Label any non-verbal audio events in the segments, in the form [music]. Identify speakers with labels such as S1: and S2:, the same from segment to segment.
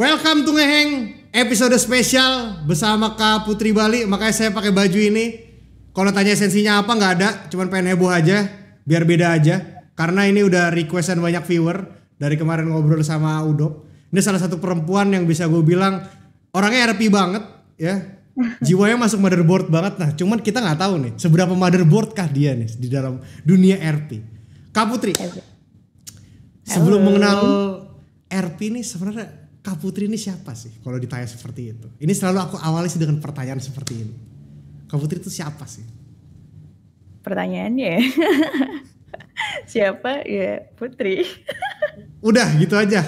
S1: Welcome to Ngeheng episode spesial bersama Kak Putri Bali. Makanya saya pakai baju ini. Kalau tanya esensinya apa nggak ada, cuman pengen heboh aja, biar beda aja. Karena ini udah requestan banyak viewer dari kemarin ngobrol sama Udo. Ini salah satu perempuan yang bisa gue bilang orangnya RP banget, ya. [laughs] Jiwanya masuk motherboard banget. Nah, cuman kita nggak tahu nih seberapa motherboard kah dia nih di dalam dunia RP. Kak Putri,
S2: sebelum mengenal
S1: RP nih sebenarnya Kak Putri ini siapa sih kalau ditanya seperti itu? Ini selalu aku awali sih dengan pertanyaan seperti ini. Kak Putri itu siapa sih?
S3: Pertanyaannya [laughs] siapa ya Putri?
S1: [laughs] Udah gitu aja.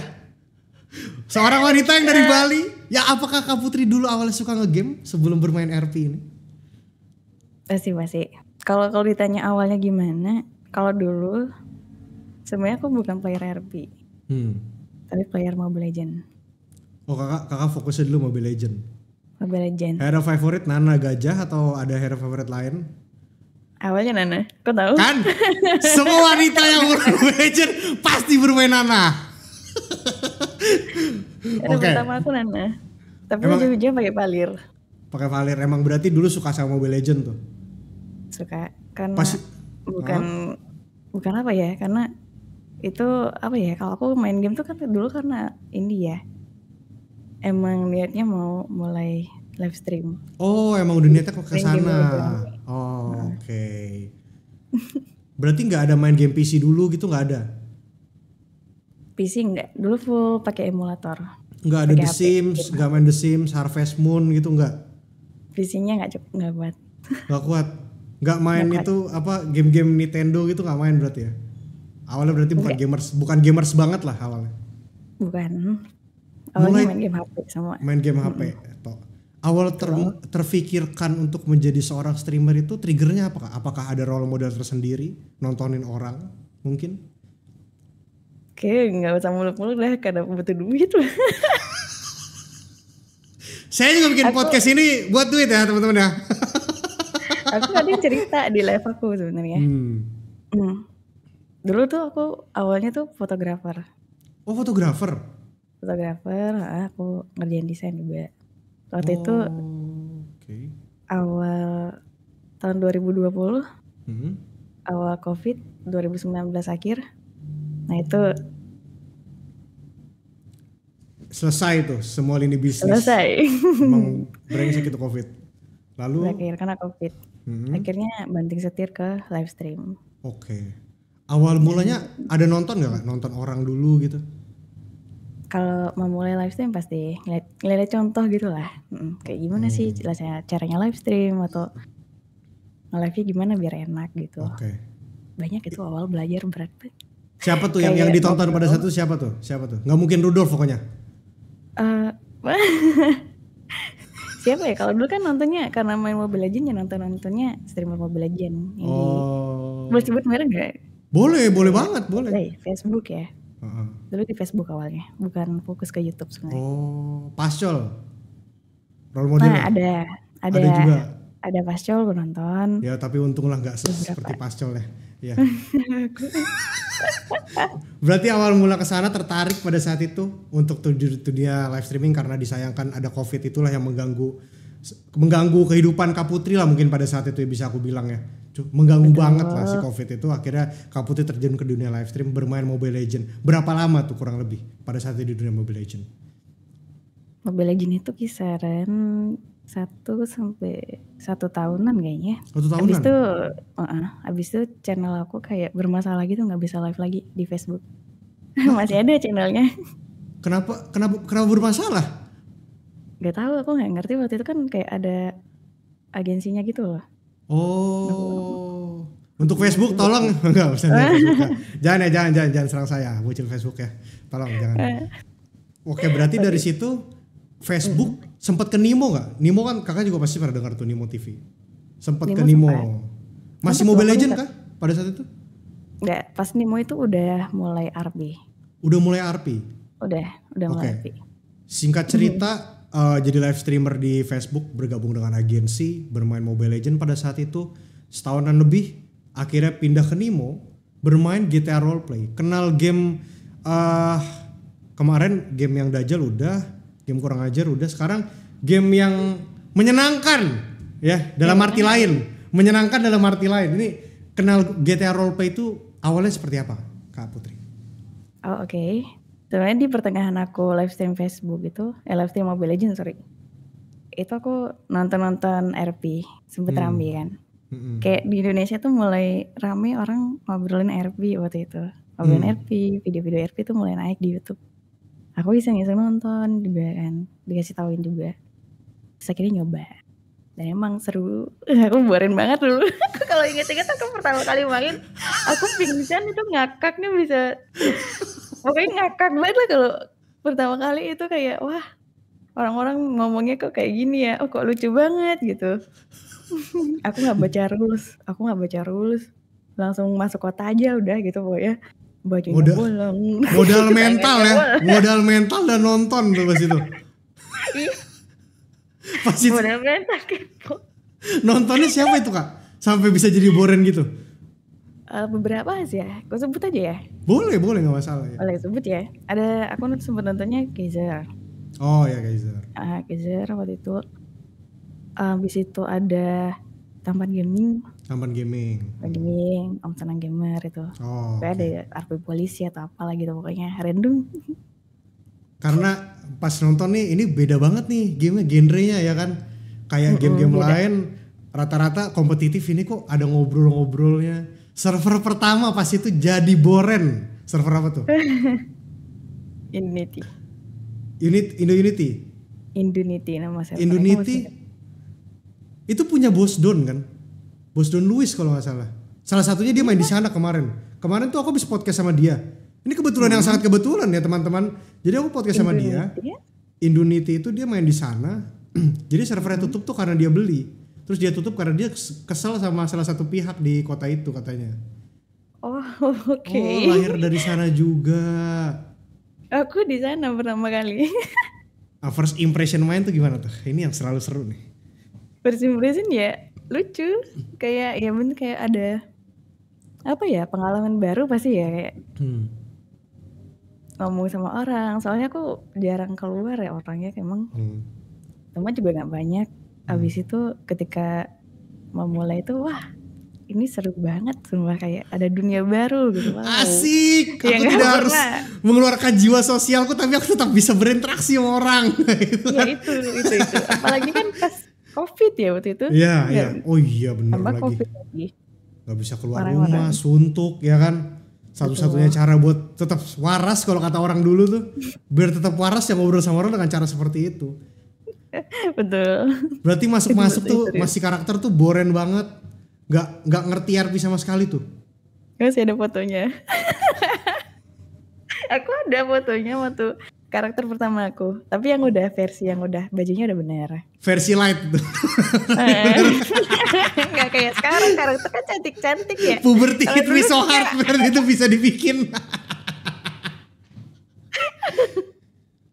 S1: Seorang wanita yang dari eh. Bali. Ya apakah Kak Putri dulu awalnya suka ngegame sebelum bermain RP ini? Pasti masih.
S3: Kalau kalau ditanya awalnya gimana? Kalau dulu sebenarnya aku bukan player RP. Hmm. Tapi player Mobile Legend.
S1: Oh kakak, kakak fokusnya dulu Mobile Legend. Mobile Legend. Hero favorit Nana Gajah atau ada hero favorit lain?
S3: Awalnya Nana, kok tahu? Kan, semua wanita yang bermain
S1: [laughs] Mobile Legend pasti bermain Nana.
S3: Oke. okay. pertama aku Nana, tapi emang, ujung-ujungnya pakai Valir.
S1: Pakai Valir emang berarti dulu suka sama Mobile Legend tuh?
S3: Suka, karena Pas, bukan huh? bukan apa ya, karena itu apa ya? Kalau aku main game tuh kan dulu karena ini ya emang niatnya mau mulai live stream.
S1: Oh, emang udah niatnya ke sana. Oh, nah. oke. Okay. Berarti nggak ada main game PC dulu gitu nggak ada?
S3: PC nggak, dulu full pakai emulator.
S1: Nggak ada The Sims, nggak main The Sims, Harvest Moon gitu nggak?
S3: PC-nya nggak cukup nggak kuat.
S1: [laughs] Nggak kuat. Nggak main gak itu kuat. apa game-game Nintendo gitu nggak main berarti ya? Awalnya berarti bukan gak. gamers, bukan gamers banget lah awalnya. Bukan, Awalnya mulai main game
S3: HP semua. Main game HP.
S1: Hmm. Awal ter terfikirkan untuk menjadi seorang streamer itu triggernya apa? Apakah ada role model tersendiri? Nontonin orang mungkin?
S3: Oke, nggak usah muluk-muluk deh karena
S1: butuh duit [laughs] Saya juga bikin aku, podcast ini buat duit ya teman-teman ya. [laughs] aku tadi
S3: cerita di live aku sebenarnya. Hmm. Hmm. Dulu tuh aku awalnya tuh fotografer. Oh fotografer? fotografer aku ngerjain desain juga waktu oh, itu okay. awal tahun 2020 mm-hmm. awal covid 2019 akhir nah itu
S1: selesai tuh semua lini bisnis selesai emang brengsek itu covid lalu akhir karena covid mm-hmm.
S3: akhirnya banting setir ke live stream
S1: oke okay. awal mulanya ada nonton nggak nonton orang dulu gitu
S3: kalau memulai live stream pasti ngeliat, ngeliat contoh gitu lah. Hmm, kayak gimana hmm. sih Jelasnya caranya live stream atau ngelive nya gimana biar enak gitu. Okay. Banyak itu awal belajar berat banget.
S1: Siapa tuh yang yang ditonton pada satu? siapa tuh? Siapa tuh? Nggak mungkin Rudolf pokoknya.
S3: Uh, [laughs] siapa ya? Kalau dulu kan nontonnya karena main Mobile legend ya nonton-nontonnya streamer Mobile legend.
S2: Ini
S1: oh.
S2: Boleh
S3: sebut merek nggak? Boleh, boleh banget, boleh. Eh, Facebook ya. Uh-huh. Dulu di Facebook awalnya, bukan fokus ke YouTube sebenarnya.
S1: Oh, Pascol. Role nah, model. Nah, ada,
S3: ada, ada juga. Ada Pascol gue nonton.
S1: Ya, tapi untunglah nggak seperti Pascol ya. ya. [laughs] Berarti awal mula ke sana tertarik pada saat itu untuk dunia live streaming karena disayangkan ada Covid itulah yang mengganggu mengganggu kehidupan Kak Putri lah mungkin pada saat itu ya bisa aku bilang ya mengganggu Aduh. banget lah si covid itu akhirnya Kak Putih terjun ke dunia live stream bermain Mobile Legend berapa lama tuh kurang lebih pada saat itu di dunia Mobile Legend
S3: Mobile Legend itu kisaran satu sampai satu tahunan kayaknya. Satu tahunan. Abis itu, uh, abis itu channel aku kayak bermasalah gitu nggak bisa live lagi di Facebook. [laughs] Masih ada channelnya.
S1: Kenapa? Kenapa? Kenapa bermasalah?
S3: Gak tahu, aku nggak ngerti waktu itu kan kayak ada agensinya gitu loh.
S1: Oh. Untuk Facebook tolong [laughs] enggak usah. jangan ya, jangan jangan jangan serang saya, bocil Facebook ya. Tolong jangan. Oke, berarti dari situ Facebook sempat ke Nimo nggak? Nimo kan kakak juga pasti pernah dengar tuh Nimo TV. Sempat ke Nimo. Masih Mobile Legend kah pada saat itu?
S3: Enggak, pas Nimo itu udah mulai RP.
S1: Udah mulai RP?
S3: Udah, udah mulai RP.
S1: Singkat cerita, uh, jadi live streamer di Facebook bergabung dengan agensi bermain Mobile Legend pada saat itu setahunan lebih akhirnya pindah ke Nimo bermain GTA roleplay kenal game uh, kemarin game yang dajal udah game kurang ajar udah sekarang game yang menyenangkan ya dalam ya, arti ya. lain menyenangkan dalam arti lain ini kenal GTA roleplay itu awalnya seperti apa Kak Putri?
S3: Oh oke okay sebenarnya di pertengahan aku live stream Facebook itu eh live stream Mobile Legends sorry itu aku nonton-nonton RP sempet hmm. rame kan hmm. kayak di Indonesia tuh mulai rame orang ngobrolin RP waktu itu ngobrolin hmm. RP video-video RP tuh mulai naik di YouTube aku iseng-iseng nonton juga kan dikasih tauin juga terus akhirnya nyoba dan emang seru [laughs] aku buarin banget dulu kalau inget-inget aku pertama kali main aku pingsan itu ngakaknya bisa pokoknya ngakak banget lah kalau pertama kali itu kayak wah orang-orang ngomongnya kok kayak gini ya oh kok lucu banget gitu aku nggak baca rules aku nggak baca rules langsung masuk kota aja udah gitu pokoknya bajunya modal, bolong modal [laughs] mental ya modal
S1: mental dan nonton tuh itu iya. Pas itu. bener -bener Nontonnya siapa itu kak? Sampai bisa jadi boren gitu?
S3: Uh, beberapa sih ya, gue sebut aja ya.
S1: Boleh, boleh nggak masalah ya.
S3: Boleh sebut ya. Ada aku sempat nontonnya Kaiser.
S1: Oh ya Kaiser.
S3: Ah uh, Kaiser waktu itu. Uh, itu ada Tampan Gaming.
S1: Tampan Gaming.
S3: Tampan Gaming, Om Senang Gamer itu. Oh. Kayak okay. ada RP polisi atau apa lagi gitu pokoknya random.
S1: Karena pas nonton nih ini beda banget nih gamenya genrenya ya kan kayak game-game lain rata-rata kompetitif ini kok ada ngobrol-ngobrolnya server pertama pas itu jadi boren server apa tuh Unity [laughs] Unit Indo Unity
S3: Indunity nama saya Indunity
S1: itu punya Bos Don kan Bos Don Luis kalau nggak salah salah satunya dia main di sana kemarin kemarin tuh aku bisa podcast sama dia ini kebetulan hmm. yang sangat kebetulan ya teman-teman jadi aku podcast sama Indonesia? dia. Indunity itu dia main di sana. [clears throat] jadi servernya hmm. tutup tuh karena dia beli. Terus dia tutup karena dia kesel sama salah satu pihak di kota itu katanya.
S3: Oh, [laughs] oke. Okay. Oh, lahir
S1: dari sana juga.
S3: Aku di sana pertama kali.
S1: nah, first impression main tuh gimana tuh? Ini yang selalu seru nih.
S3: First impression ya lucu, kayak ya bener kayak ada apa ya pengalaman baru pasti ya kayak. Hmm ngomong sama orang soalnya aku jarang keluar ya orangnya emang hmm. teman juga nggak banyak hmm. abis itu ketika memulai itu wah ini seru banget semua kayak
S1: ada dunia baru gitu wow. asik ya, aku tidak harus pernah. mengeluarkan jiwa sosialku tapi aku tetap bisa berinteraksi sama orang [laughs] ya itu itu itu apalagi kan pas covid ya waktu itu iya iya oh iya benar lagi lagi nggak bisa keluar Marang -marang. rumah suntuk ya kan satu-satunya cara buat tetap waras kalau kata orang dulu tuh biar tetap waras ya ngobrol sama orang dengan cara seperti itu
S3: [laughs] betul
S1: berarti masuk-masuk [laughs] tuh masih karakter tuh boren banget nggak nggak ngerti RP sama sekali tuh
S3: masih ada fotonya [laughs] aku ada fotonya waktu karakter pertama aku. Tapi yang udah versi yang udah bajunya udah bener.
S1: Versi light. [laughs] Eh.
S3: Gak kayak sekarang karakter kan cantik-cantik ya. Puberty itu
S1: it so ya. hard berarti itu bisa dibikin.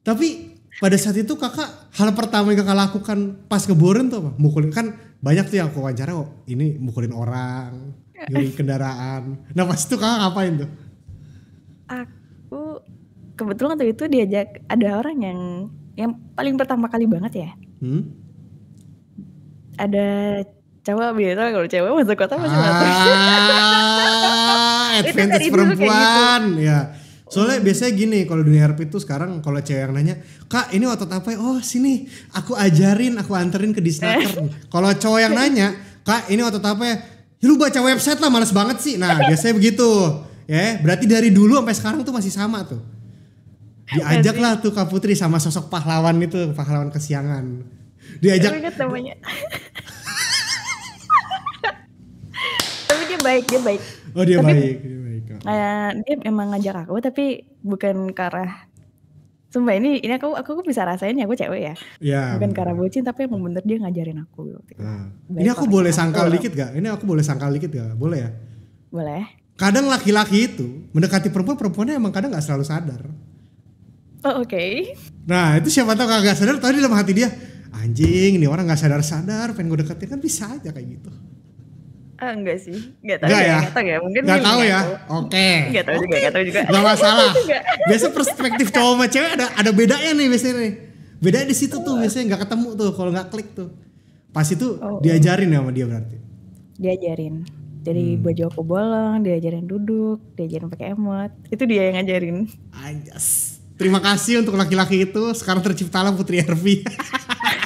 S1: Tapi pada saat itu kakak hal pertama yang kakak lakukan pas keboren tuh apa? Mukulin kan banyak tuh yang aku wawancara kok oh, ini mukulin orang, ini kendaraan. Nah pas itu kakak ngapain tuh?
S3: Aku kebetulan waktu itu diajak ada orang yang yang paling pertama kali banget ya. Hmm? Ada cewek biasa kalau cewek masuk kota masih ah, masuk.
S2: [laughs] advantage gitu. perempuan
S1: gitu. ya. Soalnya biasanya gini kalau dunia RP itu sekarang kalau cewek yang nanya, "Kak, ini otot apa?" "Oh, sini. Aku ajarin, aku anterin ke disnaker." Eh. kalau cowok yang nanya, "Kak, ini otot apa?" Ya? "Ya lu baca website lah, males banget sih." Nah, biasanya begitu. Ya, berarti dari dulu sampai sekarang tuh masih sama tuh diajaklah tuh Kak Putri sama sosok pahlawan itu pahlawan kesiangan diajak kan namanya tapi dia baik dia baik oh dia
S2: tapi, baik dia baik
S3: uh, dia emang ngajak aku tapi bukan ke arah Sumpah ini ini aku aku kan bisa rasain ya aku cewek ya. ya Bukan karena bucin tapi emang bener dia ngajarin aku.
S1: Gitu. Nah. ini aku boleh sangkal aku. dikit gak? Ini aku boleh sangkal dikit gak? Boleh ya? Boleh. Kadang laki-laki itu mendekati perempuan perempuannya emang kadang nggak selalu sadar. Oh, Oke. Okay. Nah itu siapa tahu kagak sadar tadi dalam hati dia anjing ini orang nggak sadar sadar pengen gue deketin kan bisa aja kayak gitu.
S3: Ah, enggak sih, enggak tahu enggak ya. Enggak tahu ya, mungkin enggak
S1: tahu ya. Oke. Enggak tahu juga, enggak ya? tahu juga. Enggak masalah. biasa perspektif cowok sama cewek ada ada bedanya nih biasanya nih. Bedanya di situ tuh biasanya enggak ketemu tuh kalau enggak klik tuh. Pas itu oh. diajarin sama dia berarti. Diajarin. Jadi hmm. baju aku bolong, diajarin duduk, diajarin pakai emot. Itu dia yang ngajarin. Anjas. Terima kasih untuk laki-laki itu. Sekarang terciptalah Putri Ervi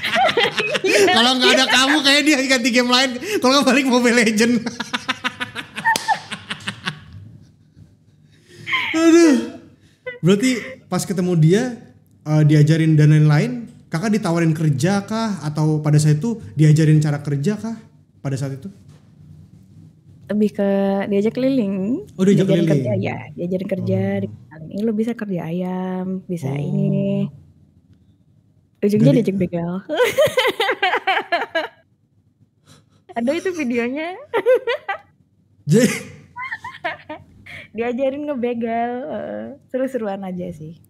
S1: [laughs] Kalau nggak ada kamu kayak dia ganti game lain. Kalau nggak balik Mobile Legend. [laughs] Aduh. Berarti pas ketemu dia uh, diajarin dan lain-lain, kakak ditawarin kerja kah atau pada saat itu diajarin cara kerja kah pada saat itu?
S3: lebih ke diajak keliling. Oh, diajak keliling. Kerja, ya, diajarin kerja. Oh. ini lo bisa kerja ayam, bisa oh. ini. Ujungnya Dari... diajak begal. [laughs] Ada itu videonya. [laughs] diajarin ngebegal, seru-seruan aja sih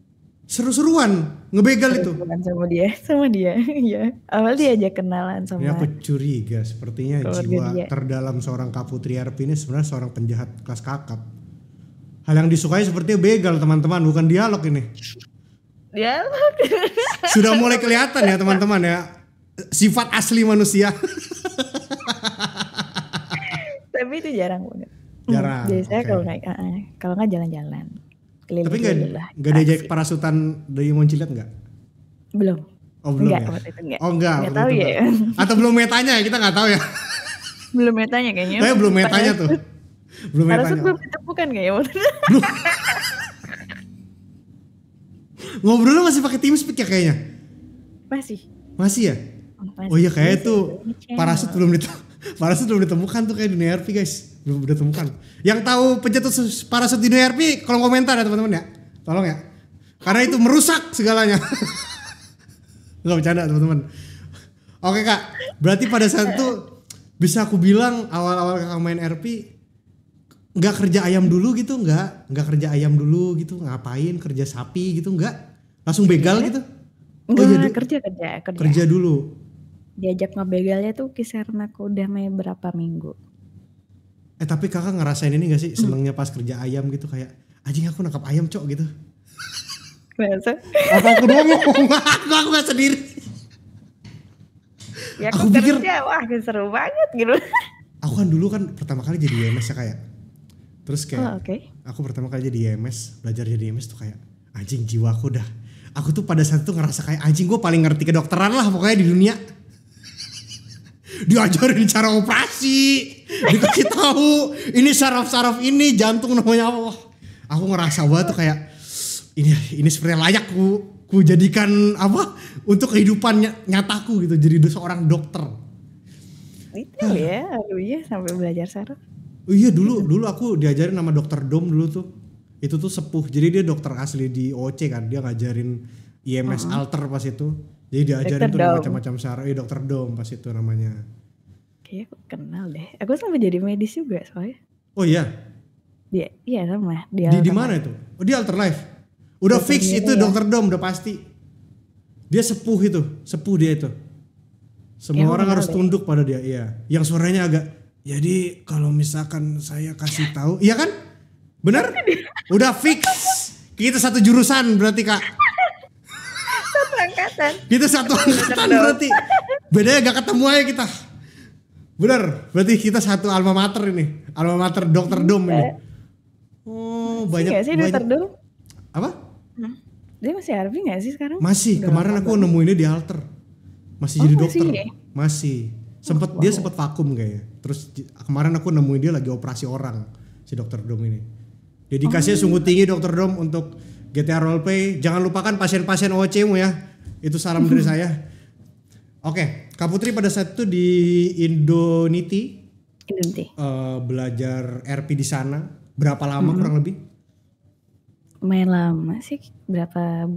S1: seru-seruan ngebegal itu. sama dia, [laughs] sama dia. Iya.
S3: Awal dia aja kenalan sama. Ya aku
S1: curiga sepertinya jiwa dia. terdalam seorang Kaputri Arpi ini sebenarnya seorang penjahat kelas kakap. Hal yang disukai sepertinya begal teman-teman, bukan dialog ini.
S2: Dialog. [laughs]
S1: Sudah mulai kelihatan ya teman-teman ya sifat asli manusia.
S3: [laughs] Tapi itu jarang banget.
S1: Jarang. Jadi saya okay. kalau
S3: naik, eh, eh, kalau nggak jalan-jalan keliling tapi nggak
S1: nggak diajak parasutan dari Moncilat nggak belum oh belum enggak, ya
S2: enggak. oh enggak
S3: nggak tahu ya atau belum
S1: metanya kita nggak tahu ya
S3: belum metanya kayaknya Kayaknya belum metanya tuh belum metanya parasut belum ditemukan kayaknya belum
S1: ngobrolnya masih pakai tim speak ya kayaknya masih masih ya oh, masih. oh iya kayak itu parasut belum ditemukan [laughs] parasut belum ditemukan tuh kayak dunia NRP e guys belum ditemukan. Yang tahu penjatuh parasut di RP kalau komentar ya teman-teman ya. Tolong ya. Karena itu merusak segalanya. Enggak [laughs] bercanda teman-teman. Oke kak, berarti pada saat itu bisa aku bilang awal-awal kakak main RP nggak kerja ayam dulu gitu nggak nggak kerja ayam dulu gitu ngapain kerja sapi gitu nggak langsung begal gitu
S3: Enggak, oh, jadi, kerja kerja kerja kerja dulu diajak ngebegalnya tuh kisaran aku udah main berapa minggu
S1: Eh tapi kakak ngerasain ini gak sih senengnya pas kerja ayam gitu kayak anjing aku nangkap ayam cok gitu.
S2: Apa aku doang [laughs] aku, aku gak sendiri. Ya aku, aku pikir,
S3: wah seru banget gitu.
S1: Aku kan dulu kan pertama kali jadi IMS e ya kayak. Terus kayak oh, okay. aku pertama kali jadi IMS, e belajar jadi IMS e tuh kayak anjing jiwaku dah. Aku tuh pada saat itu ngerasa kayak anjing gue paling ngerti kedokteran lah pokoknya di dunia diajarin cara operasi, dikasih tahu ini saraf-saraf ini jantung namanya apa. Wah, aku ngerasa banget tuh kayak ini ini sebenarnya layak ku ku jadikan apa untuk kehidupan nyataku gitu jadi seorang dokter.
S3: Itu ya, iya, aduh ya sampai belajar saraf.
S1: iya dulu dulu aku diajarin nama dokter Dom dulu tuh. Itu tuh sepuh. Jadi dia dokter asli di OC kan, dia ngajarin IMS uh -huh. alter pas itu jadi diajarin dokter tuh macam-macam syari, Eh dokter Dom pas itu namanya.
S3: Oke, aku kenal deh. Aku sama jadi medis juga soalnya. Oh iya. Iya, iya sama. Di, di, di mana
S1: itu? Oh, di life. Udah dokter fix itu ya. dokter Dom udah pasti. Dia sepuh itu, sepuh dia itu. Semua ya, orang harus deh. tunduk pada dia, iya. Yang suaranya agak jadi kalau misalkan saya kasih tahu, iya kan? Bener? [laughs] Udah fix. Kita satu jurusan berarti kak angkatan. Kita satu angkatan berarti. Bedanya gak ketemu aja kita. Bener, berarti kita satu alma mater ini. Alma mater Dokter iya. Dom ini.
S3: Oh, banyak. sih Dokter Dom. Apa? Dia masih Harvey gak sih sekarang? Masih, kemarin aku nemuinnya
S1: di alter. Masih oh, jadi dokter. Ya? Masih. Sempet dia wow. sempat vakum kayaknya. Terus kemarin aku nemuin dia lagi operasi orang si Dokter Dom ini. Dedikasinya oh. sungguh tinggi Dokter Dom untuk GTA Roleplay. Jangan lupakan pasien-pasien OC-mu ya. Itu salam dari [laughs] saya. Oke, okay. Kak Putri pada saat itu di Indoniti. Uh, eh, belajar RP di sana. Berapa lama hmm. kurang lebih?
S3: Main lama sih. Berapa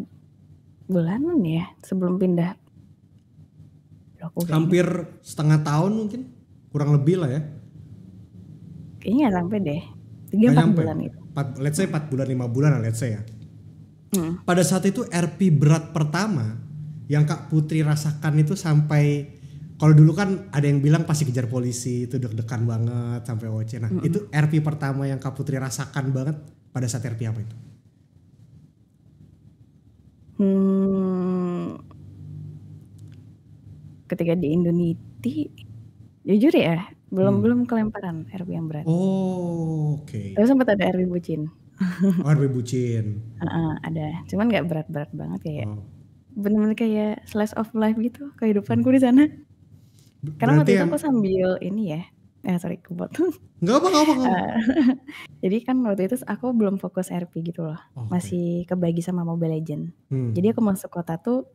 S3: bulanan ya sebelum pindah.
S1: Hampir Hampir setengah tahun mungkin. Kurang lebih lah ya.
S3: Kayaknya gak sampai deh. Tiga bulan itu.
S1: 4, let's say empat bulan lima bulan lah let's say ya. Hmm. Pada saat itu RP berat pertama yang Kak Putri rasakan itu sampai kalau dulu kan ada yang bilang pasti kejar polisi itu deg-degan banget sampai OC. Nah, mm -hmm. itu RP pertama yang Kak Putri rasakan banget pada saat RP apa itu?
S3: Hmm, ketika di Indonesia, jujur ya, belum hmm. belum kelemparan RP yang berat.
S1: Oh, oke. Okay. Tapi
S3: sempat ada RP bucin.
S1: Oh, RP bucin.
S3: uh, [laughs] uh, ada, cuman nggak berat-berat banget kayak. Oh benar-benar kayak slice of life gitu kehidupanku di sana. Karena Berarti waktu itu aku sambil ini ya, eh sorry kebot. Enggak [laughs] apa-apa. Apa, apa. Eh, [laughs] jadi kan waktu itu aku belum fokus RP gitu loh, okay. masih kebagi sama Mobile Legend. Hmm. Jadi aku masuk kota tuh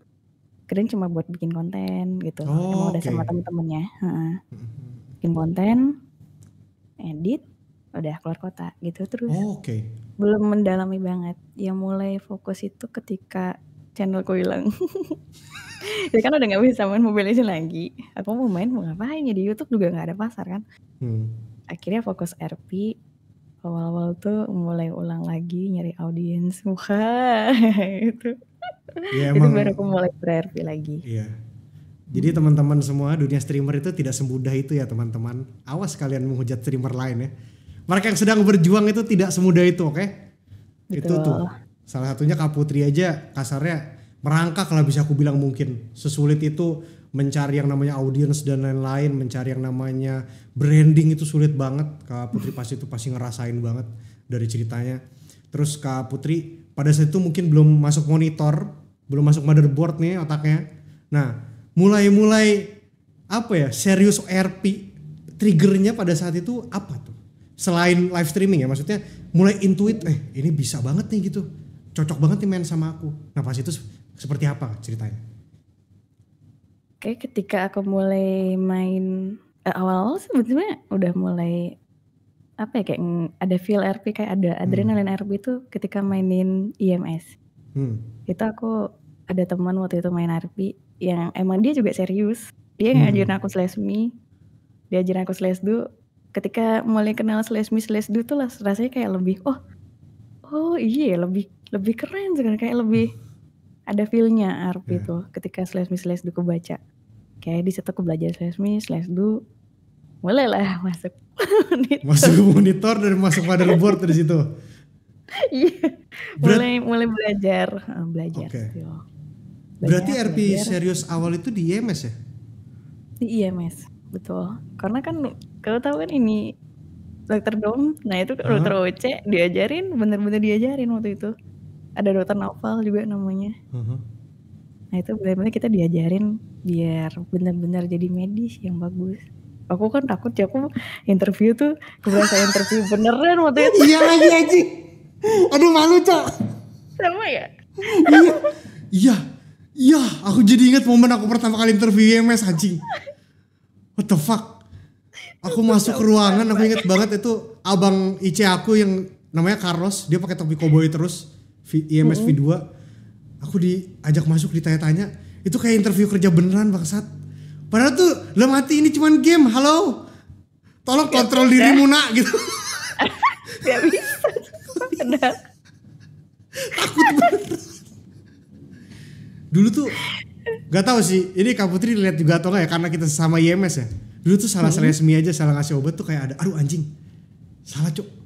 S3: keren cuma buat bikin konten gitu, oh, emang okay. udah sama temen-temennya. Hmm. bikin konten, edit, udah keluar kota gitu terus. Oh, Oke. Okay. Belum mendalami banget. Ya mulai fokus itu ketika channel ku hilang. [laughs] ya kan udah nggak bisa main Mobile Legends lagi. Aku mau main mau ngapain ya di YouTube juga nggak ada pasar kan. Hmm. Akhirnya fokus RP. Awal-awal tuh mulai ulang lagi nyari audiens muka [laughs] itu. Ya, emang, itu baru aku mulai ber-RP lagi.
S1: Iya. Jadi teman-teman semua dunia streamer itu tidak semudah itu ya teman-teman. Awas kalian menghujat streamer lain ya. Mereka yang sedang berjuang itu tidak semudah itu, oke? Okay? Itu tuh salah satunya Kak Putri aja kasarnya merangkak lah bisa aku bilang mungkin sesulit itu mencari yang namanya audiens dan lain-lain mencari yang namanya branding itu sulit banget Kak Putri [laughs] pasti itu pasti ngerasain banget dari ceritanya terus Kak Putri pada saat itu mungkin belum masuk monitor belum masuk motherboard nih otaknya nah mulai-mulai apa ya serius RP triggernya pada saat itu apa tuh selain live streaming ya maksudnya mulai intuit eh ini bisa banget nih gitu cocok banget nih main sama aku. Nah pas itu seperti apa ceritanya?
S3: Oke, ketika aku mulai main eh, awal-awal sebetulnya udah mulai apa ya kayak ada feel RP kayak ada hmm. adrenalin hmm. RP itu ketika mainin IMS. E hmm. Itu aku ada teman waktu itu main RP yang emang dia juga serius. Dia hmm. ngajarin aku slash me, dia ajarin aku slash do. Ketika mulai kenal slash me slash do tuh lah rasanya kayak lebih oh oh iya lebih lebih keren sekarang kayak lebih ada feelnya Arab iya. yeah. itu ketika slash me slash do kebaca kayak di situ aku belajar slash me slash do mulai lah [laughs] masuk
S1: monitor. masuk monitor dan masuk motherboard dari situ
S3: [laughs] iya mulai mulai belajar ah, belajar
S1: okay. belajar berarti RP belajar. serius awal itu di IMS e ya
S3: di IMS e betul karena kan kalau tahu kan ini dokter dom nah itu uh -huh. dokter OC diajarin bener-bener diajarin waktu itu ada dokter novel juga namanya mm-hmm. nah itu benar-benar kita diajarin biar benar-benar jadi medis yang bagus aku kan takut ya aku interview tuh kemudian saya interview beneran waktu itu iya
S2: lagi aji
S1: aduh malu cok sama ya iya iya iya aku jadi ingat momen aku pertama kali interview e MS anjing what the fuck aku masuk ke ruangan aku inget banget itu abang IC aku yang namanya Carlos dia pakai topi koboi terus v, IMS mm -hmm. V2 aku diajak masuk ditanya-tanya itu kayak interview kerja beneran bangsat padahal tuh dalam hati ini cuman game halo tolong kontrol ya, dirimu nak gitu [laughs] gak bisa takut banget dulu tuh gak tau sih ini Kak Putri lihat juga atau gak ya karena kita sama IMS ya dulu tuh salah hmm. resmi aja salah ngasih obat tuh kayak ada aduh anjing salah cok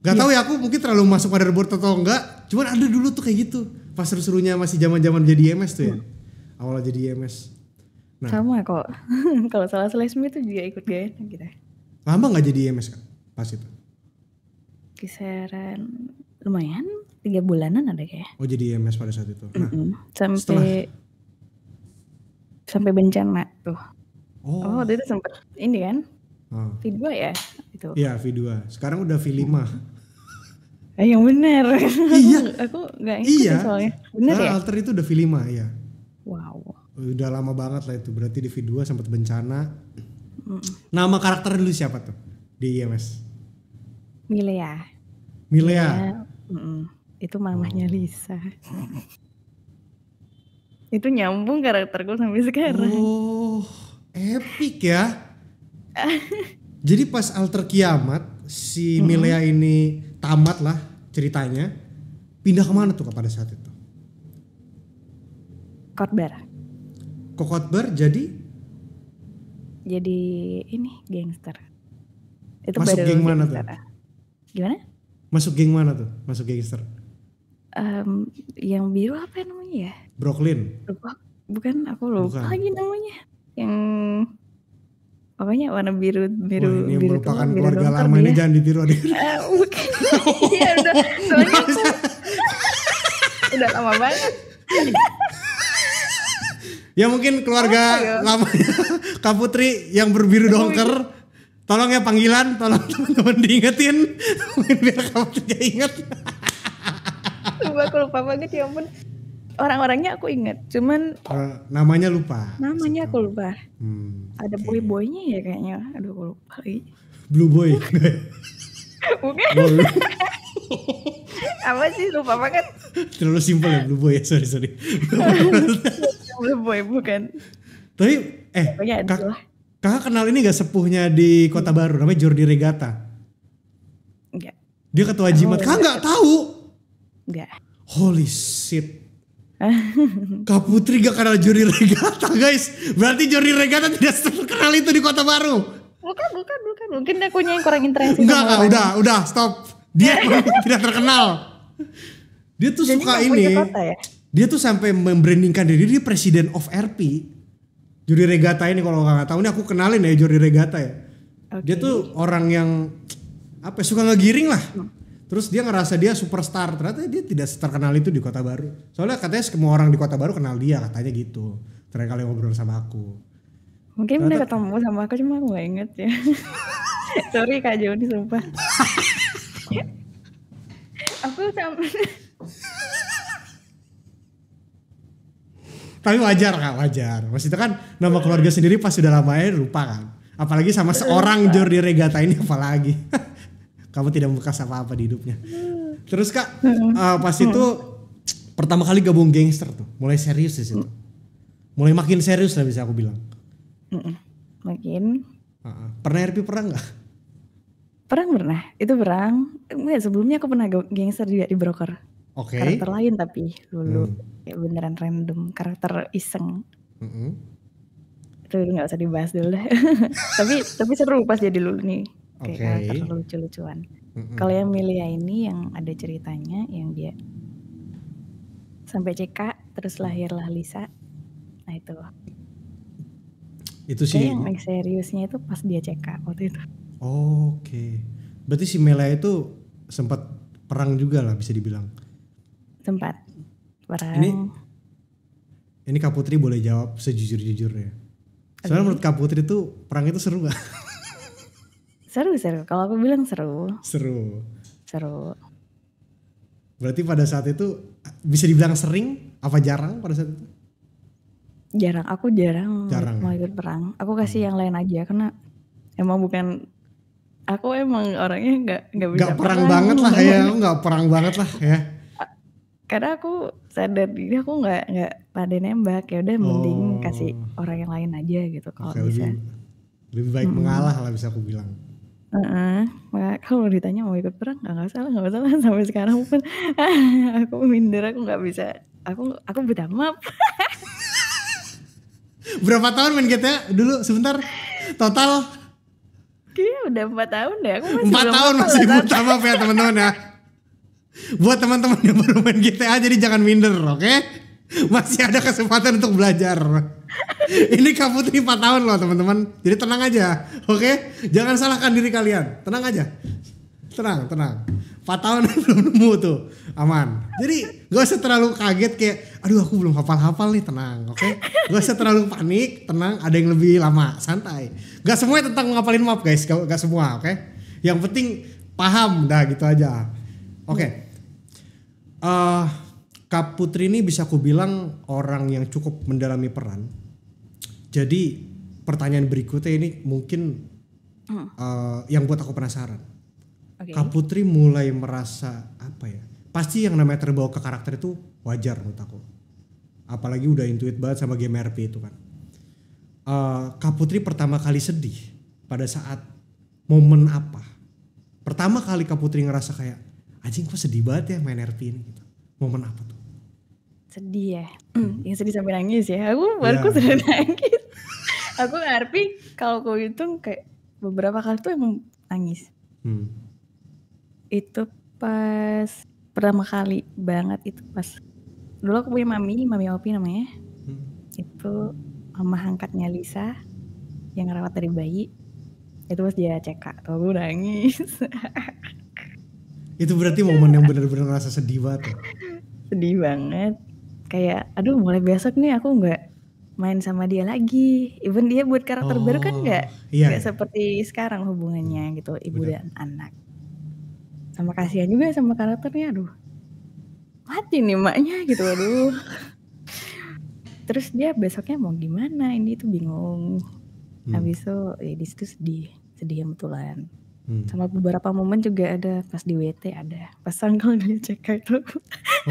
S1: Gak iya. tau ya aku mungkin terlalu masuk pada reboot atau enggak. Cuman ada dulu tuh kayak gitu. Pas seru-serunya masih zaman-zaman jadi e MS tuh ya. Hmm. Awal jadi e MS. Nah.
S3: Sama kok. [laughs] Kalau salah selesmi itu juga ikut gaya gitu.
S1: Lama nggak jadi e MS kan? Pas itu.
S3: Kisaran lumayan tiga bulanan ada kayak.
S1: Oh jadi MS pada saat itu. Nah, mm -hmm. sampai setelah...
S3: sampai bencana tuh.
S2: Oh.
S1: oh,
S3: waktu itu sempat ini kan Hmm. V2 ya
S1: itu. Iya V2. Sekarang udah V5. Hmm. Eh yang bener. Iya.
S3: [laughs] aku nggak ingat iya. soalnya. Bener nah, ya? Alter
S1: itu udah V5 ya. Wow. Udah lama banget lah itu. Berarti di V2 sempat bencana. Mm. Nama karakter dulu siapa tuh di IMS?
S3: Milea.
S2: Milea.
S1: Ya,
S3: mm -mm. Itu mamahnya oh. Lisa. [laughs] itu nyambung karakterku sampai sekarang. Oh, epic
S1: ya. [laughs] Jadi pas alter kiamat si hmm. Milea ini tamat lah ceritanya. Pindah kemana tuh pada saat itu? Kotbar. Kok Kotbar jadi?
S3: Jadi ini gangster. Itu Masuk geng mana tuh? Gimana?
S1: Masuk geng mana tuh? Masuk gangster.
S3: Um, yang biru apa namanya ya?
S1: Brooklyn.
S3: Bukan aku lupa Bukan. lagi namanya. Yang Pokoknya warna biru biru Wah, ini biru merupakan tua, keluarga biru lama ini jangan ditiru adik. Uh, eh,
S2: bukan.
S1: [laughs] Iya udah. [laughs] udah lama banget. ya mungkin keluarga oh, lama ya. [laughs] Kak Putri yang berbiru dongker. Tolong ya panggilan, tolong teman-teman diingetin. mungkin biar Kak Putri ingat. Coba aku lupa banget ya ampun
S3: orang-orangnya aku inget, cuman
S1: uh, namanya lupa.
S3: Namanya aku lupa. Hmm, Ada okay. boy boynya ya kayaknya. Aduh aku lupa lagi.
S1: Blue boy. [laughs] Bukan.
S3: [laughs] Apa sih lupa banget.
S1: Terlalu simpel ya blue boy ya [laughs] sorry sorry.
S3: [laughs] blue boy bukan.
S1: Tapi eh Pokoknya kak, kakak kenal ini gak sepuhnya di Kota Baru namanya Jordi Regata. Enggak. Dia ketua jimat. Oh, kakak nggak tahu. Enggak. Holy shit [laughs] Kak Putri gak kenal juri regata guys. Berarti juri regata tidak terkenal itu di Kota Baru.
S3: Bukan, bukan, bukan. Mungkin aku yang kurang interaksi. Enggak, enggak, udah, udah,
S1: stop. Dia [laughs] tidak terkenal. Dia tuh Jadi suka ini. Kota, ya? Dia tuh sampai membrandingkan diri dia presiden of RP. Juri regata ini kalau gak tau ini aku kenalin ya juri regata ya. Okay. Dia tuh orang yang apa ya, suka ngegiring lah. Hmm Terus dia ngerasa dia superstar, ternyata dia tidak terkenal itu di kota baru. Soalnya katanya semua orang di kota baru kenal dia, katanya gitu. Terakhir kali ngobrol sama aku.
S3: Mungkin ternyata, ketemu sama aku cuma aku gak inget ya. [laughs] Sorry Kak Joni sumpah.
S2: [laughs] aku sama
S1: Tapi wajar kak, wajar. itu kan nama keluarga sendiri pas sudah lamanya lupa kan. Apalagi sama seorang Jordi Regata ini apalagi. [laughs] kamu tidak membekas apa-apa di hidupnya. Terus kak uh, pas itu pertama kali gabung gangster tuh, mulai serius di situ, mulai makin serius lah bisa aku bilang.
S3: Makin.
S1: Uh, pernah RP perang nggak?
S3: Perang pernah, itu perang. Enggak sebelumnya aku pernah gangster juga di broker. Oke. Okay. Karakter lain tapi dulu hmm. ya beneran random karakter iseng. Mm -hmm. Itu nggak usah dibahas dulu. [laughs] tapi tapi seru pas jadi lulu nih.
S2: Oke, okay. karakter
S3: lucu-lucuan. Mm-hmm. Kalau yang Milia ini yang ada ceritanya yang dia sampai CK terus lahirlah Lisa. Nah itu. Itu sih. yang seriusnya itu pas dia CK waktu itu.
S1: Oke. Okay. Berarti si Mela itu sempat perang juga lah bisa dibilang.
S3: Sempat perang. Ini
S1: ini Kak Putri boleh jawab sejujur-jujurnya. Soalnya okay. menurut Kak Putri tuh perang itu seru gak? [laughs]
S3: Seru seru. Kalau aku bilang seru. Seru. Seru.
S1: Berarti pada saat itu bisa dibilang sering apa jarang pada saat itu?
S3: Jarang. Aku jarang, jarang. mau ikut perang. Aku kasih hmm. yang lain aja karena emang bukan aku emang orangnya nggak nggak bisa gak perang, perang banget lah ya [laughs]
S1: nggak perang banget lah ya
S3: karena aku sadar diri aku nggak nggak pada nembak ya udah oh. mending kasih orang yang lain aja gitu kalau okay, bisa lebih,
S1: lebih baik hmm. mengalah lah bisa aku bilang
S3: Heeh, kalau ditanya mau ikut perang, nggak salah nggak salah [laughs] sampai sekarang pun [laughs] aku minder, aku nggak bisa, aku aku buta map. [laughs]
S1: Berapa tahun main GTA dulu sebentar?
S3: Total? Iya udah empat tahun deh, aku masih 4 tahun masih buta
S1: map ya teman-teman ya. Buat teman-teman yang baru main GTA jadi jangan minder, oke? Okay? Masih ada kesempatan untuk belajar. [laughs] ini Kak Putri 4 tahun loh teman-teman. Jadi tenang aja, oke? Okay? Jangan salahkan diri kalian. Tenang aja. Tenang, tenang. 4 tahun [laughs] belum nemu tuh. Aman. Jadi gak usah terlalu kaget kayak aduh aku belum hafal-hafal nih, tenang, oke? Okay? Gak usah terlalu panik, tenang, ada yang lebih lama, santai. Gak semuanya tentang ngapalin map, guys. Gak, semua, oke? Okay? Yang penting paham dah gitu aja. Oke. Okay. Uh, eh, Kak Putri ini bisa aku bilang orang yang cukup mendalami peran jadi pertanyaan berikutnya ini mungkin uh, yang buat aku penasaran. Okay. Kak Putri mulai merasa apa ya? Pasti yang namanya terbawa ke karakter itu wajar menurut aku. Apalagi udah intuit banget sama game RP itu kan. Uh, eh, Kak Putri pertama kali sedih pada saat momen apa? Pertama kali Kak Putri ngerasa kayak anjing kok sedih banget ya main RP ini gitu. Momen apa tuh?
S3: Sedih ya? Mm. [laughs] yang sedih sampai nangis ya. Aku ya. baru yeah. sudah [laughs] nangis. aku ngarpi kalau kau hitung kayak beberapa kali tuh emang nangis. Hmm. Itu pas pertama kali banget itu pas dulu aku punya mami, mami Opi namanya. Hmm. Itu mama angkatnya Lisa yang ngerawat dari bayi. Itu pas dia cek kak aku nangis. [laughs]
S1: itu berarti momen yang benar-benar ngerasa sedih banget. Ya?
S3: sedih banget kayak aduh mulai besok nih aku nggak main sama dia lagi. Even dia buat karakter oh, baru kan oh, nggak iya. nggak iya. seperti sekarang hubungannya gitu ibu Bener. dan anak. Sama kasihan juga sama karakternya, aduh mati nih maknya gitu, aduh. [laughs] Terus dia besoknya mau gimana? Ini tuh bingung. Hmm. Habis itu ya di situ sedih, sedih yang betulan. Hmm. Sama beberapa momen juga ada pas di WT ada pas sangkal dia cek itu.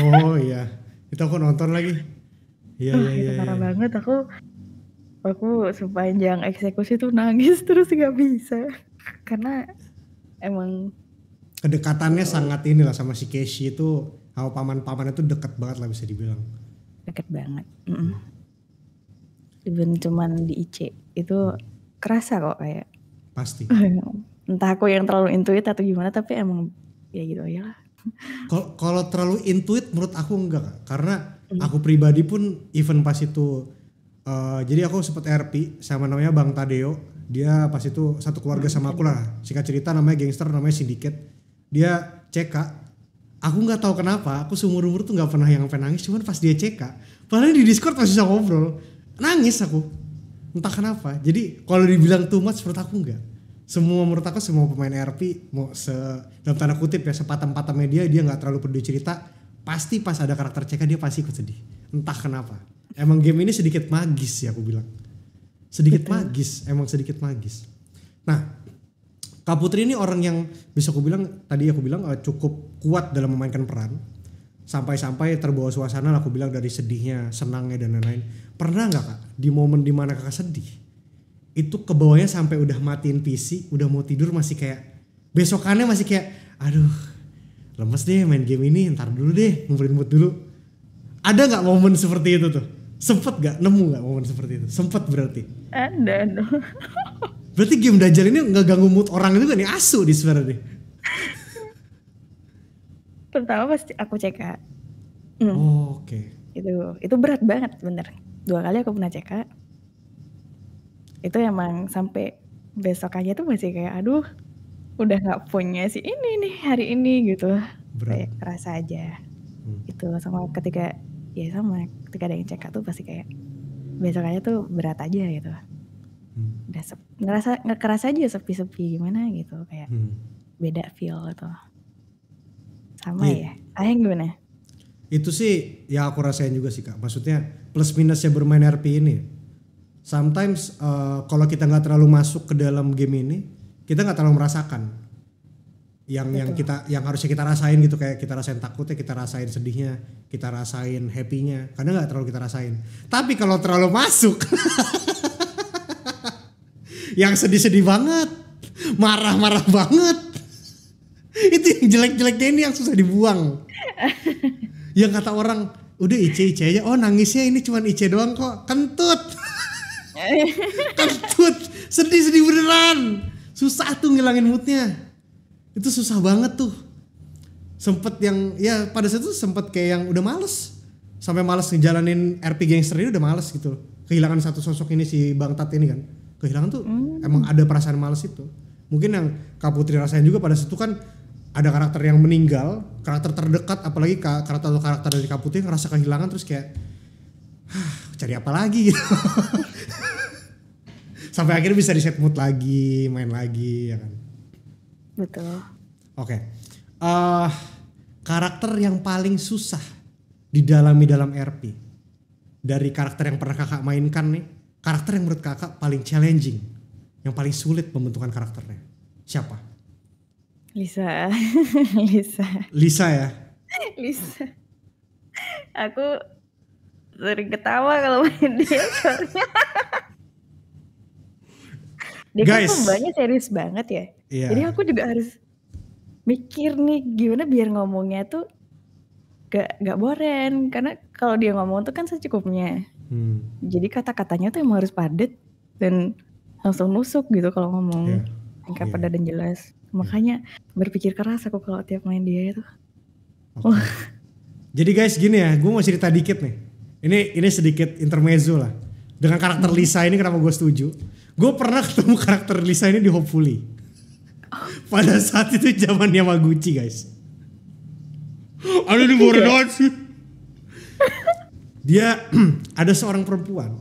S1: Oh iya itu aku nonton lagi iya iya iya parah ya.
S3: banget aku aku sepanjang eksekusi tuh nangis [laughs] terus nggak bisa karena emang
S1: kedekatannya oh. sangat inilah sama si Keshi itu sama paman-pamannya itu deket banget lah bisa dibilang
S3: deket banget mm -mm. even cuman di IC itu kerasa kok kayak pasti [laughs] entah aku yang terlalu intuit atau gimana tapi emang ya gitu ya lah
S1: kalau terlalu intuit menurut aku enggak karena aku pribadi pun event pas itu uh, jadi aku sempat RP sama namanya Bang Tadeo. Dia pas itu satu keluarga sama aku lah. Singkat cerita namanya gangster namanya sindiket. Dia CK. Aku nggak tahu kenapa, aku seumur umur tuh nggak pernah yang pengen nangis, cuman pas dia CK, padahal di Discord masih bisa ngobrol. Nangis aku. Entah kenapa. Jadi kalau dibilang tuh mas, menurut aku enggak semua menurut aku semua pemain RP mau se dalam tanda kutip ya sepatah patam media dia nggak terlalu peduli cerita pasti pas ada karakter CK dia pasti ikut sedih entah kenapa emang game ini sedikit magis ya aku bilang sedikit Betul. magis emang sedikit magis nah Kak Putri ini orang yang bisa aku bilang tadi aku bilang eh, cukup kuat dalam memainkan peran sampai-sampai terbawa suasana aku bilang dari sedihnya senangnya dan lain-lain pernah nggak kak di momen dimana kakak sedih itu ke bawahnya sampai udah matiin PC, udah mau tidur masih kayak besokannya masih kayak aduh lemes deh main game ini ntar dulu deh ngumpulin mood dulu ada nggak momen seperti itu tuh sempet gak nemu nggak momen seperti itu sempet berarti ada berarti game dajal ini nggak ganggu mood orang itu kan nih asu di sebenarnya
S3: pertama pasti aku cek
S1: hmm. oh, oke okay.
S3: itu itu berat banget bener dua kali aku pernah cek itu emang sampai besok aja tuh masih kayak aduh udah nggak punya sih ini nih hari ini gitu kayak kerasa aja hmm. itu sama ketika ya sama ketika ada yang cek tuh pasti kayak besok aja tuh berat aja gitu hmm. udah sep, ngerasa ngerasa aja sepi-sepi gimana gitu kayak hmm. beda feel gitu sama yeah. ya ayah gimana
S1: itu sih ya aku rasain juga sih kak maksudnya plus minusnya bermain RP ini sometimes uh, kalau kita nggak terlalu masuk ke dalam game ini kita nggak terlalu merasakan yang Betul. yang kita yang harusnya kita rasain gitu kayak kita rasain takutnya kita rasain sedihnya kita rasain happynya karena nggak terlalu kita rasain tapi kalau terlalu masuk [laughs] yang sedih-sedih banget marah-marah banget [laughs] itu yang jelek-jeleknya ini yang susah dibuang [laughs] yang kata orang udah ice ice aja oh nangisnya ini cuma ice doang kok kentut kentut sedih sedih beneran susah tuh ngilangin moodnya itu susah banget tuh sempet yang ya pada saat itu sempet kayak yang udah males sampai males ngejalanin RPG gangster ini udah males gitu kehilangan satu sosok ini si Bang Tat ini kan kehilangan tuh mm. emang ada perasaan males itu mungkin yang Kak Putri rasain juga pada saat itu kan ada karakter yang meninggal, karakter terdekat apalagi karakter atau karakter dari Kak Putri ngerasa kehilangan terus kayak cari apa lagi gitu [laughs] sampai akhirnya bisa di set mood lagi main lagi ya kan betul oke okay. uh, eh, karakter yang paling susah didalami dalam RP dari karakter yang pernah kakak mainkan nih karakter yang menurut kakak paling challenging yang paling sulit pembentukan karakternya siapa
S3: Lisa [laughs] Lisa Lisa ya Lisa aku sering ketawa kalau main di soalnya.
S2: [laughs] dia Guys. kan pembanya
S3: serius banget ya. Yeah. Jadi aku juga harus mikir nih gimana biar ngomongnya tuh gak gak boren karena kalau dia ngomong tuh kan secukupnya. Hmm. Jadi kata-katanya tuh emang harus padat dan langsung nusuk gitu kalau ngomong. Yeah. Iya. Angka yeah. padat dan jelas. Makanya berpikir keras aku kalau tiap main dia itu.
S1: Okay. Jadi guys gini ya, gue mau cerita dikit nih. Ini ini sedikit intermezzo lah. Dengan karakter Lisa ini kenapa gue setuju? Gue pernah ketemu karakter Lisa ini di Hopefully. Pada saat itu zaman Yamaguchi guys.
S2: Ada di Borodot
S1: Dia [clears throat] ada seorang perempuan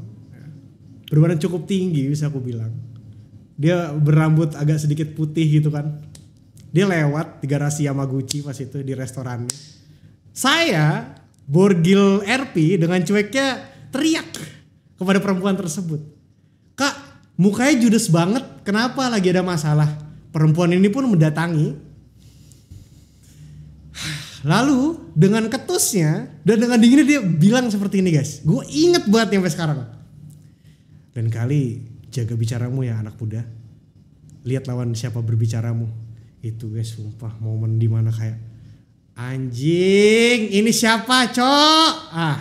S1: berbadan cukup tinggi bisa aku bilang. Dia berambut agak sedikit putih gitu kan. Dia lewat di garasi Yamaguchi pas itu di restorannya. Saya Borgil RP dengan cueknya teriak kepada perempuan tersebut. Kak, mukanya judes banget. Kenapa lagi ada masalah? Perempuan ini pun mendatangi. Lalu dengan ketusnya dan dengan dinginnya dia bilang seperti ini guys. Gue inget banget sampai sekarang. Dan kali jaga bicaramu ya anak muda. Lihat lawan siapa berbicaramu. Itu guys sumpah momen dimana kayak Anjing, ini siapa, Cok? Ah.